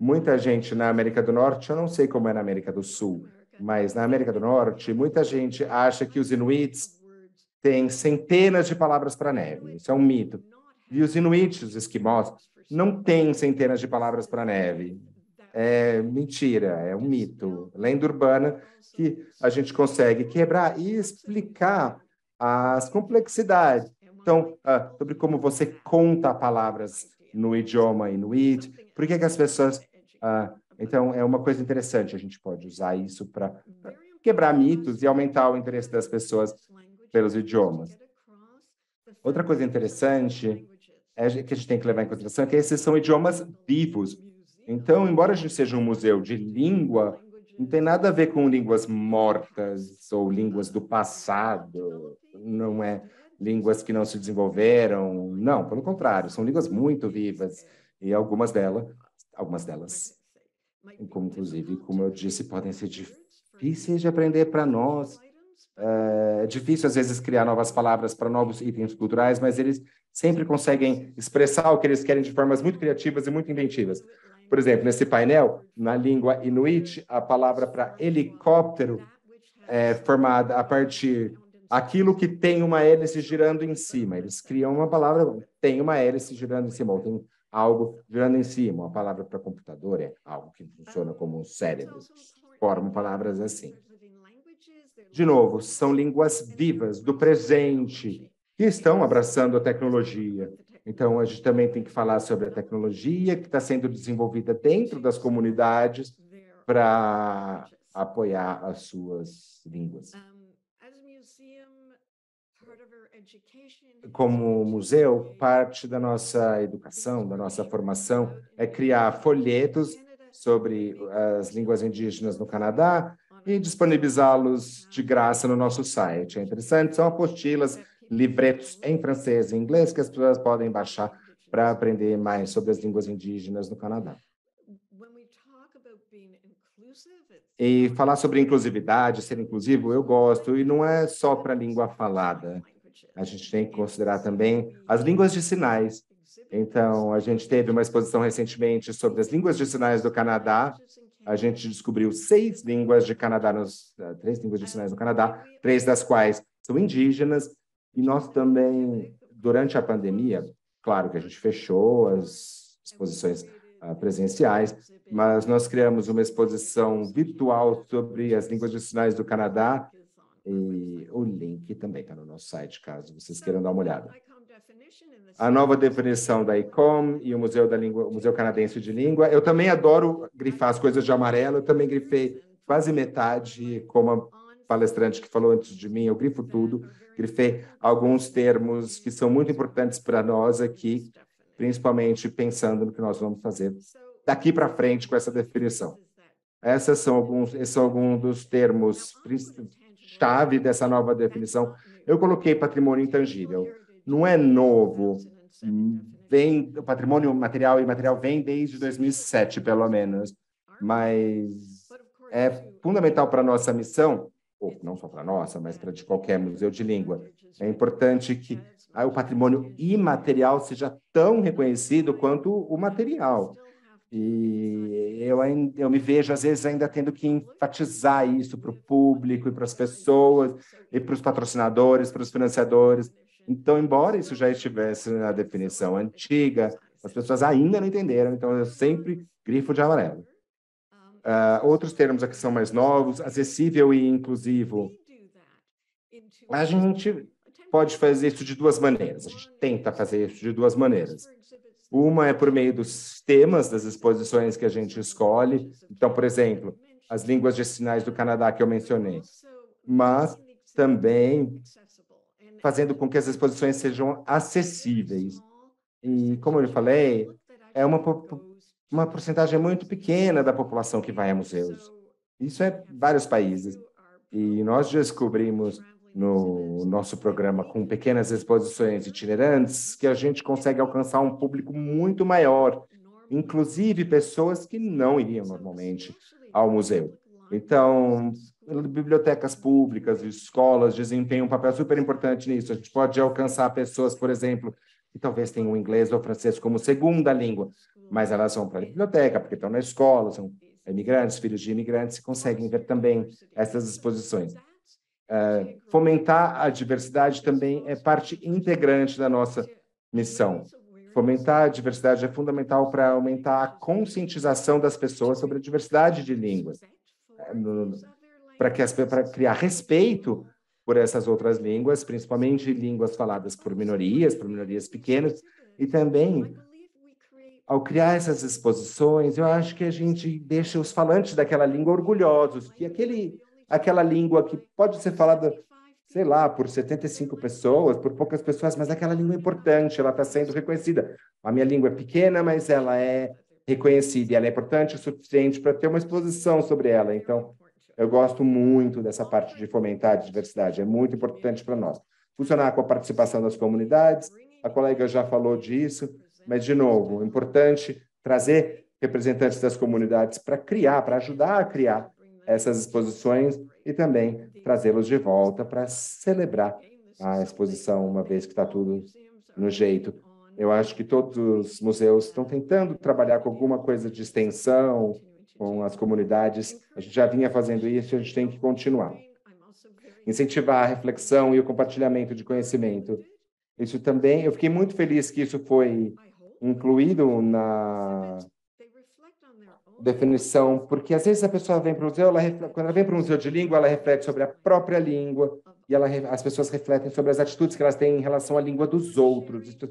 muita gente na América do Norte, eu não sei como é na América do Sul, mas na América do Norte, muita gente acha que os inuits tem centenas de palavras para neve. Isso é um mito. E os Inuites, os esquimós, não têm centenas de palavras para neve. É mentira, é um mito, lenda urbana que a gente consegue quebrar e explicar as complexidades. Então, ah, sobre como você conta palavras no idioma inuit, por que, que as pessoas. Ah, então, é uma coisa interessante, a gente pode usar isso para quebrar mitos e aumentar o interesse das pessoas pelos idiomas. Outra coisa interessante é que a gente tem que levar em consideração é que esses são idiomas vivos. Então, embora a gente seja um museu de língua, não tem nada a ver com línguas mortas ou línguas do passado, não é línguas que não se desenvolveram, não, pelo contrário, são línguas muito vivas e algumas delas, algumas delas, inclusive, como eu disse, podem ser difíceis de aprender para nós, é, é difícil, às vezes, criar novas palavras para novos itens culturais, mas eles sempre conseguem expressar o que eles querem de formas muito criativas e muito inventivas. Por exemplo, nesse painel, na língua inuit, a palavra para helicóptero é formada a partir aquilo que tem uma hélice girando em cima. Eles criam uma palavra, tem uma hélice girando em cima, ou tem algo girando em cima. Uma palavra para computador é algo que funciona como um cérebro. Formam palavras assim. De novo, são línguas vivas do presente que estão abraçando a tecnologia. Então, a gente também tem que falar sobre a tecnologia que está sendo desenvolvida dentro das comunidades para apoiar as suas línguas. Como museu, parte da nossa educação, da nossa formação, é criar folhetos sobre as línguas indígenas no Canadá e disponibilizá-los de graça no nosso site. É interessante, são apostilas, livretos em francês e inglês que as pessoas podem baixar para aprender mais sobre as línguas indígenas no Canadá. E falar sobre inclusividade, ser inclusivo, eu gosto, e não é só para a língua falada. A gente tem que considerar também as línguas de sinais. Então, a gente teve uma exposição recentemente sobre as línguas de sinais do Canadá, a gente descobriu seis línguas de Canadá, nos, eh, três línguas sinais no Canadá, três das quais são indígenas, e nós também, durante a pandemia, claro que a gente fechou as exposições uh, presenciais, mas nós criamos uma exposição virtual sobre as línguas sinais do Canadá, e o link também está no nosso site, caso vocês queiram dar uma olhada a nova definição da ICOM e o Museu, da Língua, o Museu Canadense de Língua. Eu também adoro grifar as coisas de amarelo, eu também grifei quase metade, como a palestrante que falou antes de mim, eu grifo tudo, grifei alguns termos que são muito importantes para nós aqui, principalmente pensando no que nós vamos fazer daqui para frente com essa definição. Essas são alguns, esses são alguns dos termos chave dessa nova definição. Eu coloquei patrimônio intangível não é uhum. novo. Uhum. Vem, o patrimônio material e imaterial vem desde 2007, pelo menos. Mas é fundamental para a nossa missão, ou não só para a nossa, mas para de qualquer museu de língua. É importante que o patrimônio imaterial seja tão reconhecido quanto o material. E eu, eu me vejo, às vezes, ainda tendo que enfatizar isso para o público e para as pessoas, e para os patrocinadores, para os financiadores, então, embora isso já estivesse na definição antiga, as pessoas ainda não entenderam, então eu sempre grifo de amarelo. Uh, outros termos aqui são mais novos, acessível e inclusivo. A gente pode fazer isso de duas maneiras, a gente tenta fazer isso de duas maneiras. Uma é por meio dos temas das exposições que a gente escolhe. Então, por exemplo, as línguas de sinais do Canadá que eu mencionei. Mas também fazendo com que as exposições sejam acessíveis. E, como eu falei, é uma, uma porcentagem muito pequena da população que vai a museus. Isso é vários países. E nós descobrimos no nosso programa com pequenas exposições itinerantes que a gente consegue alcançar um público muito maior, inclusive pessoas que não iriam normalmente ao museu. Então, bibliotecas públicas, escolas desempenham um papel super importante nisso. A gente pode alcançar pessoas, por exemplo, que talvez tenham o inglês ou o francês como segunda língua, mas elas vão para a biblioteca, porque estão na escola, são imigrantes, filhos de imigrantes, e conseguem ver também essas exposições. Uh, fomentar a diversidade também é parte integrante da nossa missão. Fomentar a diversidade é fundamental para aumentar a conscientização das pessoas sobre a diversidade de línguas. É, no, para que as para criar respeito por essas outras línguas, principalmente línguas faladas por minorias, por minorias pequenas, e também ao criar essas exposições, eu acho que a gente deixa os falantes daquela língua orgulhosos, que aquele aquela língua que pode ser falada, sei lá, por 75 pessoas, por poucas pessoas, mas aquela língua é importante, ela está sendo reconhecida. A minha língua é pequena, mas ela é reconhecida, e ela é importante o suficiente para ter uma exposição sobre ela. Então, eu gosto muito dessa parte de fomentar a diversidade, é muito importante para nós. Funcionar com a participação das comunidades, a colega já falou disso, mas, de novo, é importante trazer representantes das comunidades para criar, para ajudar a criar essas exposições e também trazê-los de volta para celebrar a exposição, uma vez que está tudo no jeito. Eu acho que todos os museus estão tentando trabalhar com alguma coisa de extensão, com as comunidades. A gente já vinha fazendo isso e a gente tem que continuar. Incentivar a reflexão e o compartilhamento de conhecimento. Isso também, eu fiquei muito feliz que isso foi incluído na definição, porque às vezes a pessoa vem para o museu, ela, quando ela vem para o museu de língua, ela reflete sobre a própria língua e ela, as pessoas refletem sobre as atitudes que elas têm em relação à língua dos outros. Isso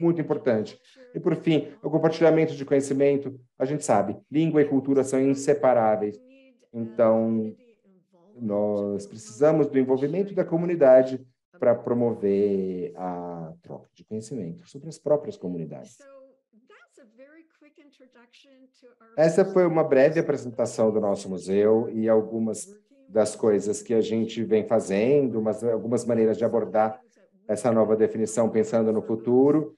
muito importante. E por fim, o compartilhamento de conhecimento, a gente sabe, língua e cultura são inseparáveis. Então, nós precisamos do envolvimento da comunidade para promover a troca de conhecimento sobre as próprias comunidades. Essa foi uma breve apresentação do nosso museu e algumas das coisas que a gente vem fazendo, algumas maneiras de abordar essa nova definição pensando no futuro.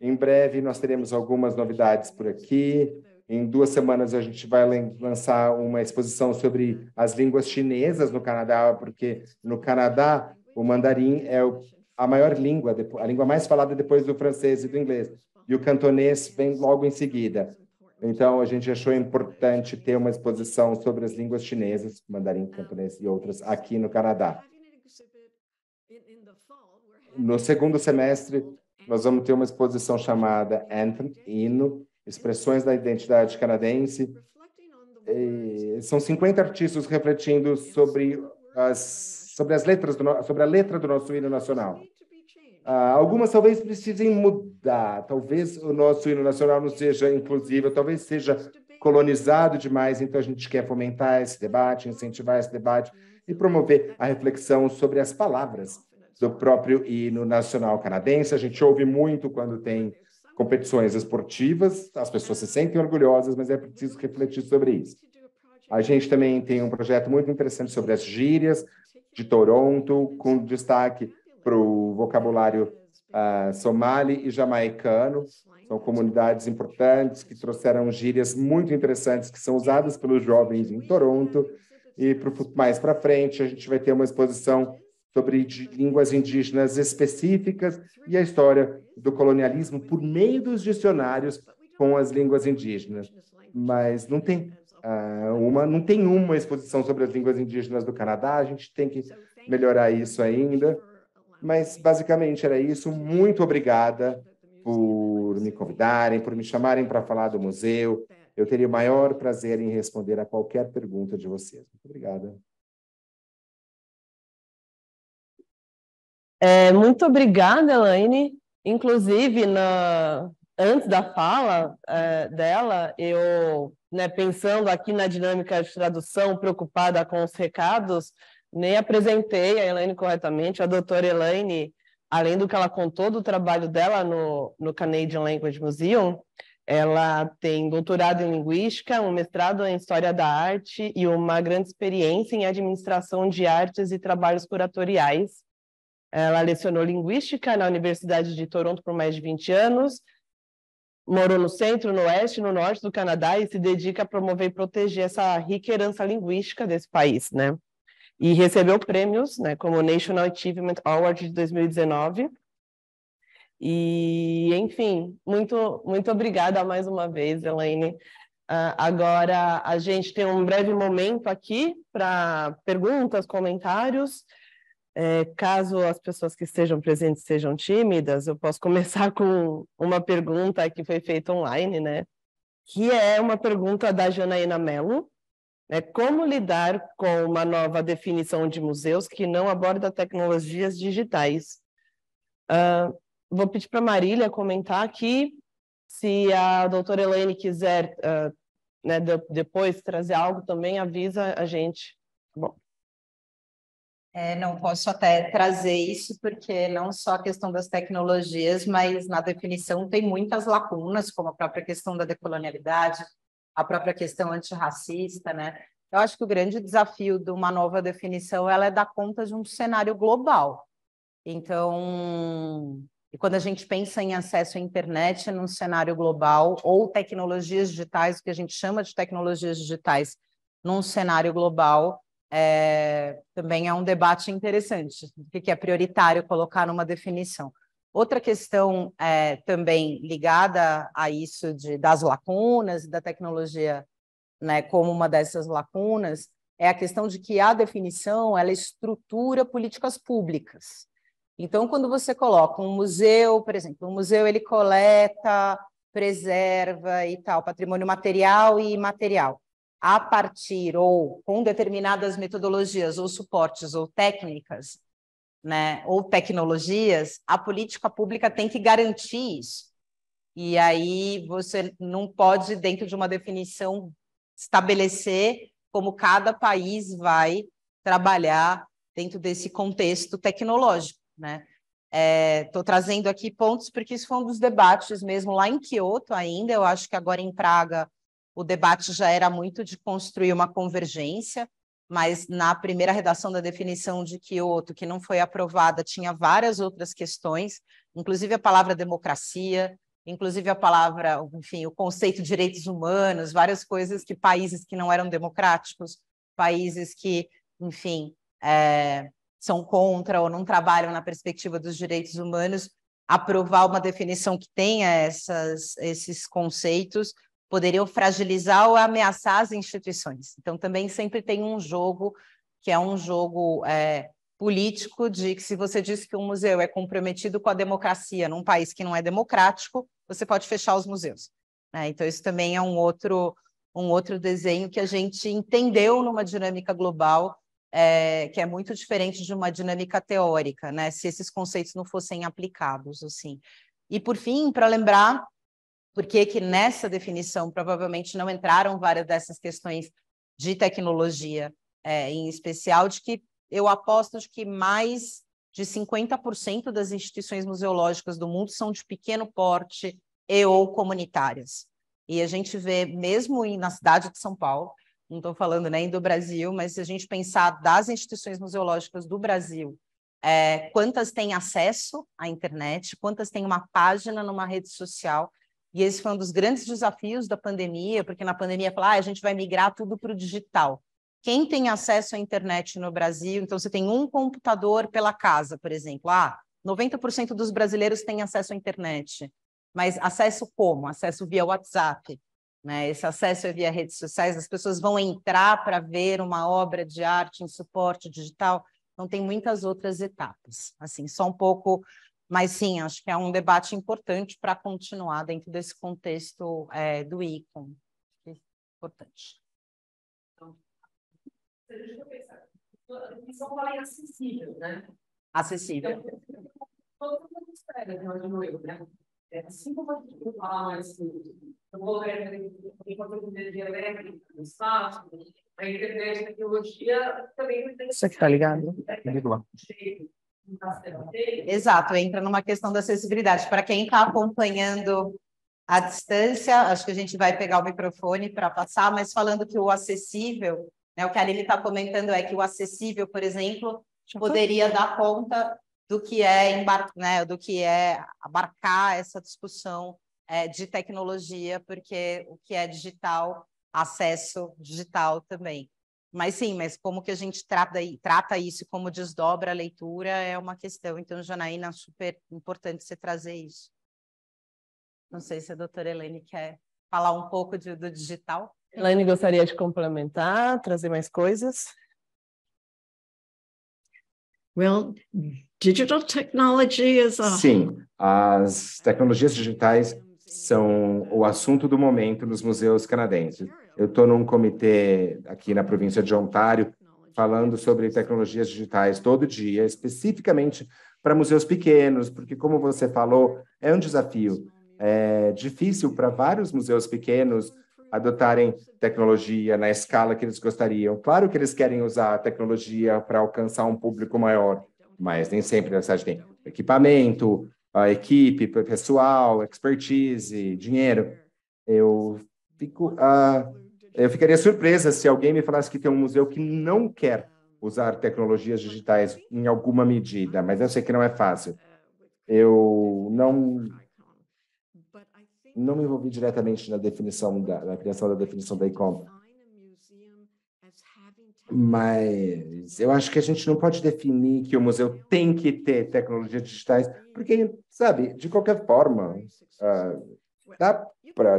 Em breve nós teremos algumas novidades por aqui. Em duas semanas a gente vai lançar uma exposição sobre as línguas chinesas no Canadá, porque no Canadá o mandarim é a maior língua, a língua mais falada depois do francês e do inglês. E o cantonês vem logo em seguida. Então, a gente achou importante ter uma exposição sobre as línguas chinesas, mandarim, cantonês e outras, aqui no Canadá. No segundo semestre, nós vamos ter uma exposição chamada Anthem, Hino, Expressões da Identidade Canadense. E são 50 artistas refletindo sobre as, sobre as letras, do, sobre a letra do nosso hino nacional. Ah, algumas talvez precisem mudar, talvez o nosso hino nacional não seja inclusivo, talvez seja colonizado demais, então a gente quer fomentar esse debate, incentivar esse debate e promover a reflexão sobre as palavras do próprio hino nacional canadense. A gente ouve muito quando tem competições esportivas, as pessoas se sentem orgulhosas, mas é preciso refletir sobre isso. A gente também tem um projeto muito interessante sobre as gírias de Toronto, com destaque para o vocabulário uh, somali e jamaicano. São comunidades importantes que trouxeram gírias muito interessantes que são usadas pelos jovens em Toronto. E pro, mais para frente, a gente vai ter uma exposição sobre línguas indígenas específicas e a história do colonialismo por meio dos dicionários com as línguas indígenas. Mas não tem uh, uma, não tem uma exposição sobre as línguas indígenas do Canadá. A gente tem que melhorar isso ainda. Mas basicamente era isso. Muito obrigada por me convidarem, por me chamarem para falar do museu. Eu teria o maior prazer em responder a qualquer pergunta de vocês. Muito obrigada. É, muito obrigada, Elaine. Inclusive, na, antes da fala é, dela, eu, né, pensando aqui na dinâmica de tradução, preocupada com os recados, nem apresentei a Elaine corretamente. A doutora Elaine, além do que ela contou do trabalho dela no, no Canadian Language Museum, ela tem doutorado em linguística, um mestrado em história da arte e uma grande experiência em administração de artes e trabalhos curatoriais ela lecionou linguística na Universidade de Toronto por mais de 20 anos, morou no centro, no oeste, no norte do Canadá e se dedica a promover e proteger essa rica herança linguística desse país, né? E recebeu prêmios, né, como o National Achievement Award de 2019. E, enfim, muito, muito obrigada mais uma vez, Elaine. Uh, agora a gente tem um breve momento aqui para perguntas, comentários. É, caso as pessoas que estejam presentes sejam tímidas, eu posso começar com uma pergunta que foi feita online, né? Que é uma pergunta da Janaína Mello. Né? Como lidar com uma nova definição de museus que não aborda tecnologias digitais? Uh, vou pedir para Marília comentar aqui. Se a doutora Elaine quiser uh, né, de, depois trazer algo também, avisa a gente. Tá bom. É, não posso até trazer isso, porque não só a questão das tecnologias, mas na definição tem muitas lacunas, como a própria questão da decolonialidade, a própria questão antirracista, né? Eu acho que o grande desafio de uma nova definição ela é dar conta de um cenário global. Então, e quando a gente pensa em acesso à internet num cenário global ou tecnologias digitais, o que a gente chama de tecnologias digitais, num cenário global, é, também é um debate interessante, o que é prioritário colocar numa definição. Outra questão é, também ligada a isso de, das lacunas, da tecnologia né, como uma dessas lacunas, é a questão de que a definição ela estrutura políticas públicas. Então, quando você coloca um museu, por exemplo, um museu ele coleta, preserva e tal, patrimônio material e imaterial a partir ou com determinadas metodologias ou suportes ou técnicas, né, ou tecnologias, a política pública tem que garantir isso. E aí você não pode, dentro de uma definição, estabelecer como cada país vai trabalhar dentro desse contexto tecnológico, né? Estou é, trazendo aqui pontos porque isso foi um dos debates mesmo lá em Kyoto ainda. Eu acho que agora em Praga o debate já era muito de construir uma convergência, mas na primeira redação da definição de Kyoto, que não foi aprovada, tinha várias outras questões, inclusive a palavra democracia, inclusive a palavra, enfim, o conceito de direitos humanos, várias coisas que países que não eram democráticos, países que, enfim, é, são contra ou não trabalham na perspectiva dos direitos humanos, aprovar uma definição que tenha essas, esses conceitos poderiam fragilizar ou ameaçar as instituições. Então, também sempre tem um jogo que é um jogo é, político de que se você diz que um museu é comprometido com a democracia num país que não é democrático, você pode fechar os museus. Né? Então, isso também é um outro, um outro desenho que a gente entendeu numa dinâmica global, é, que é muito diferente de uma dinâmica teórica, né? se esses conceitos não fossem aplicados. assim. E, por fim, para lembrar por que, que nessa definição provavelmente não entraram várias dessas questões de tecnologia, é, em especial, de que eu aposto de que mais de 50% das instituições museológicas do mundo são de pequeno porte e ou comunitárias. E a gente vê, mesmo em, na cidade de São Paulo, não estou falando nem né, do Brasil, mas se a gente pensar das instituições museológicas do Brasil, é, quantas têm acesso à internet, quantas têm uma página numa rede social, e esse foi um dos grandes desafios da pandemia, porque na pandemia falaram, ah, a gente vai migrar tudo para o digital. Quem tem acesso à internet no Brasil, então você tem um computador pela casa, por exemplo. Ah, 90% dos brasileiros têm acesso à internet. Mas acesso como? Acesso via WhatsApp. Né? Esse acesso é via redes sociais, as pessoas vão entrar para ver uma obra de arte em suporte digital. Então, tem muitas outras etapas. Assim, só um pouco mas sim, acho que é um debate importante para continuar dentro desse contexto é, do ICOM. É importante. Então, se a gente for pensar, em São é acessível, né? Acessível. Então, todo mundo espera, não eu, né? né? É, assim como a gente fala mais do governo né, tem uma tecnologia elétrica no espaço, a internet, a tecnologia também... Você que está ligado? É, Ligo lá. Exato, entra numa questão da acessibilidade. Para quem está acompanhando à distância, acho que a gente vai pegar o microfone para passar, mas falando que o acessível, né, o que a Aline está comentando é que o acessível, por exemplo, poderia dar conta do que é embar né, do que é abarcar essa discussão é, de tecnologia, porque o que é digital, acesso digital também. Mas sim, mas como que a gente trata, trata isso, como desdobra a leitura, é uma questão. Então, Janaína, super importante você trazer isso. Não sei se a doutora Helene quer falar um pouco de, do digital. Helene, gostaria de complementar, trazer mais coisas? Well, digital technology is a... Sim, as tecnologias digitais são o assunto do momento nos museus canadenses. Eu estou num comitê aqui na província de Ontário, falando sobre tecnologias digitais todo dia, especificamente para museus pequenos, porque, como você falou, é um desafio. É difícil para vários museus pequenos adotarem tecnologia na escala que eles gostariam. Claro que eles querem usar a tecnologia para alcançar um público maior, mas nem sempre a cidade tem equipamento, a equipe, pessoal, expertise, dinheiro. Eu fico, ah, eu ficaria surpresa se alguém me falasse que tem um museu que não quer usar tecnologias digitais em alguma medida, mas eu sei que não é fácil. Eu não não me envolvi diretamente na definição da na criação da definição da ICOM, mas eu acho que a gente não pode definir que o museu tem que ter tecnologias digitais, porque, sabe, de qualquer forma, uh, dá para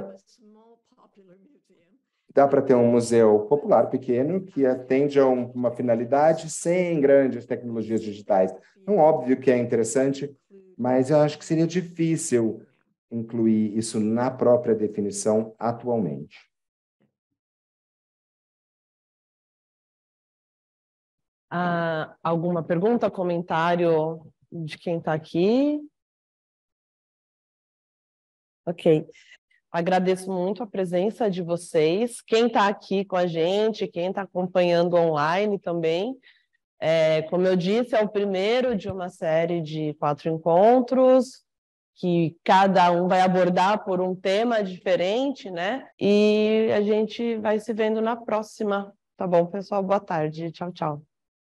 dá para ter um museu popular pequeno que atende a um, uma finalidade sem grandes tecnologias digitais. Não óbvio que é interessante, mas eu acho que seria difícil incluir isso na própria definição atualmente. Ah, alguma pergunta, comentário de quem está aqui? Ok. Agradeço muito a presença de vocês, quem está aqui com a gente, quem está acompanhando online também. É, como eu disse, é o primeiro de uma série de quatro encontros, que cada um vai abordar por um tema diferente, né? E a gente vai se vendo na próxima. Tá bom, pessoal? Boa tarde. Tchau, tchau.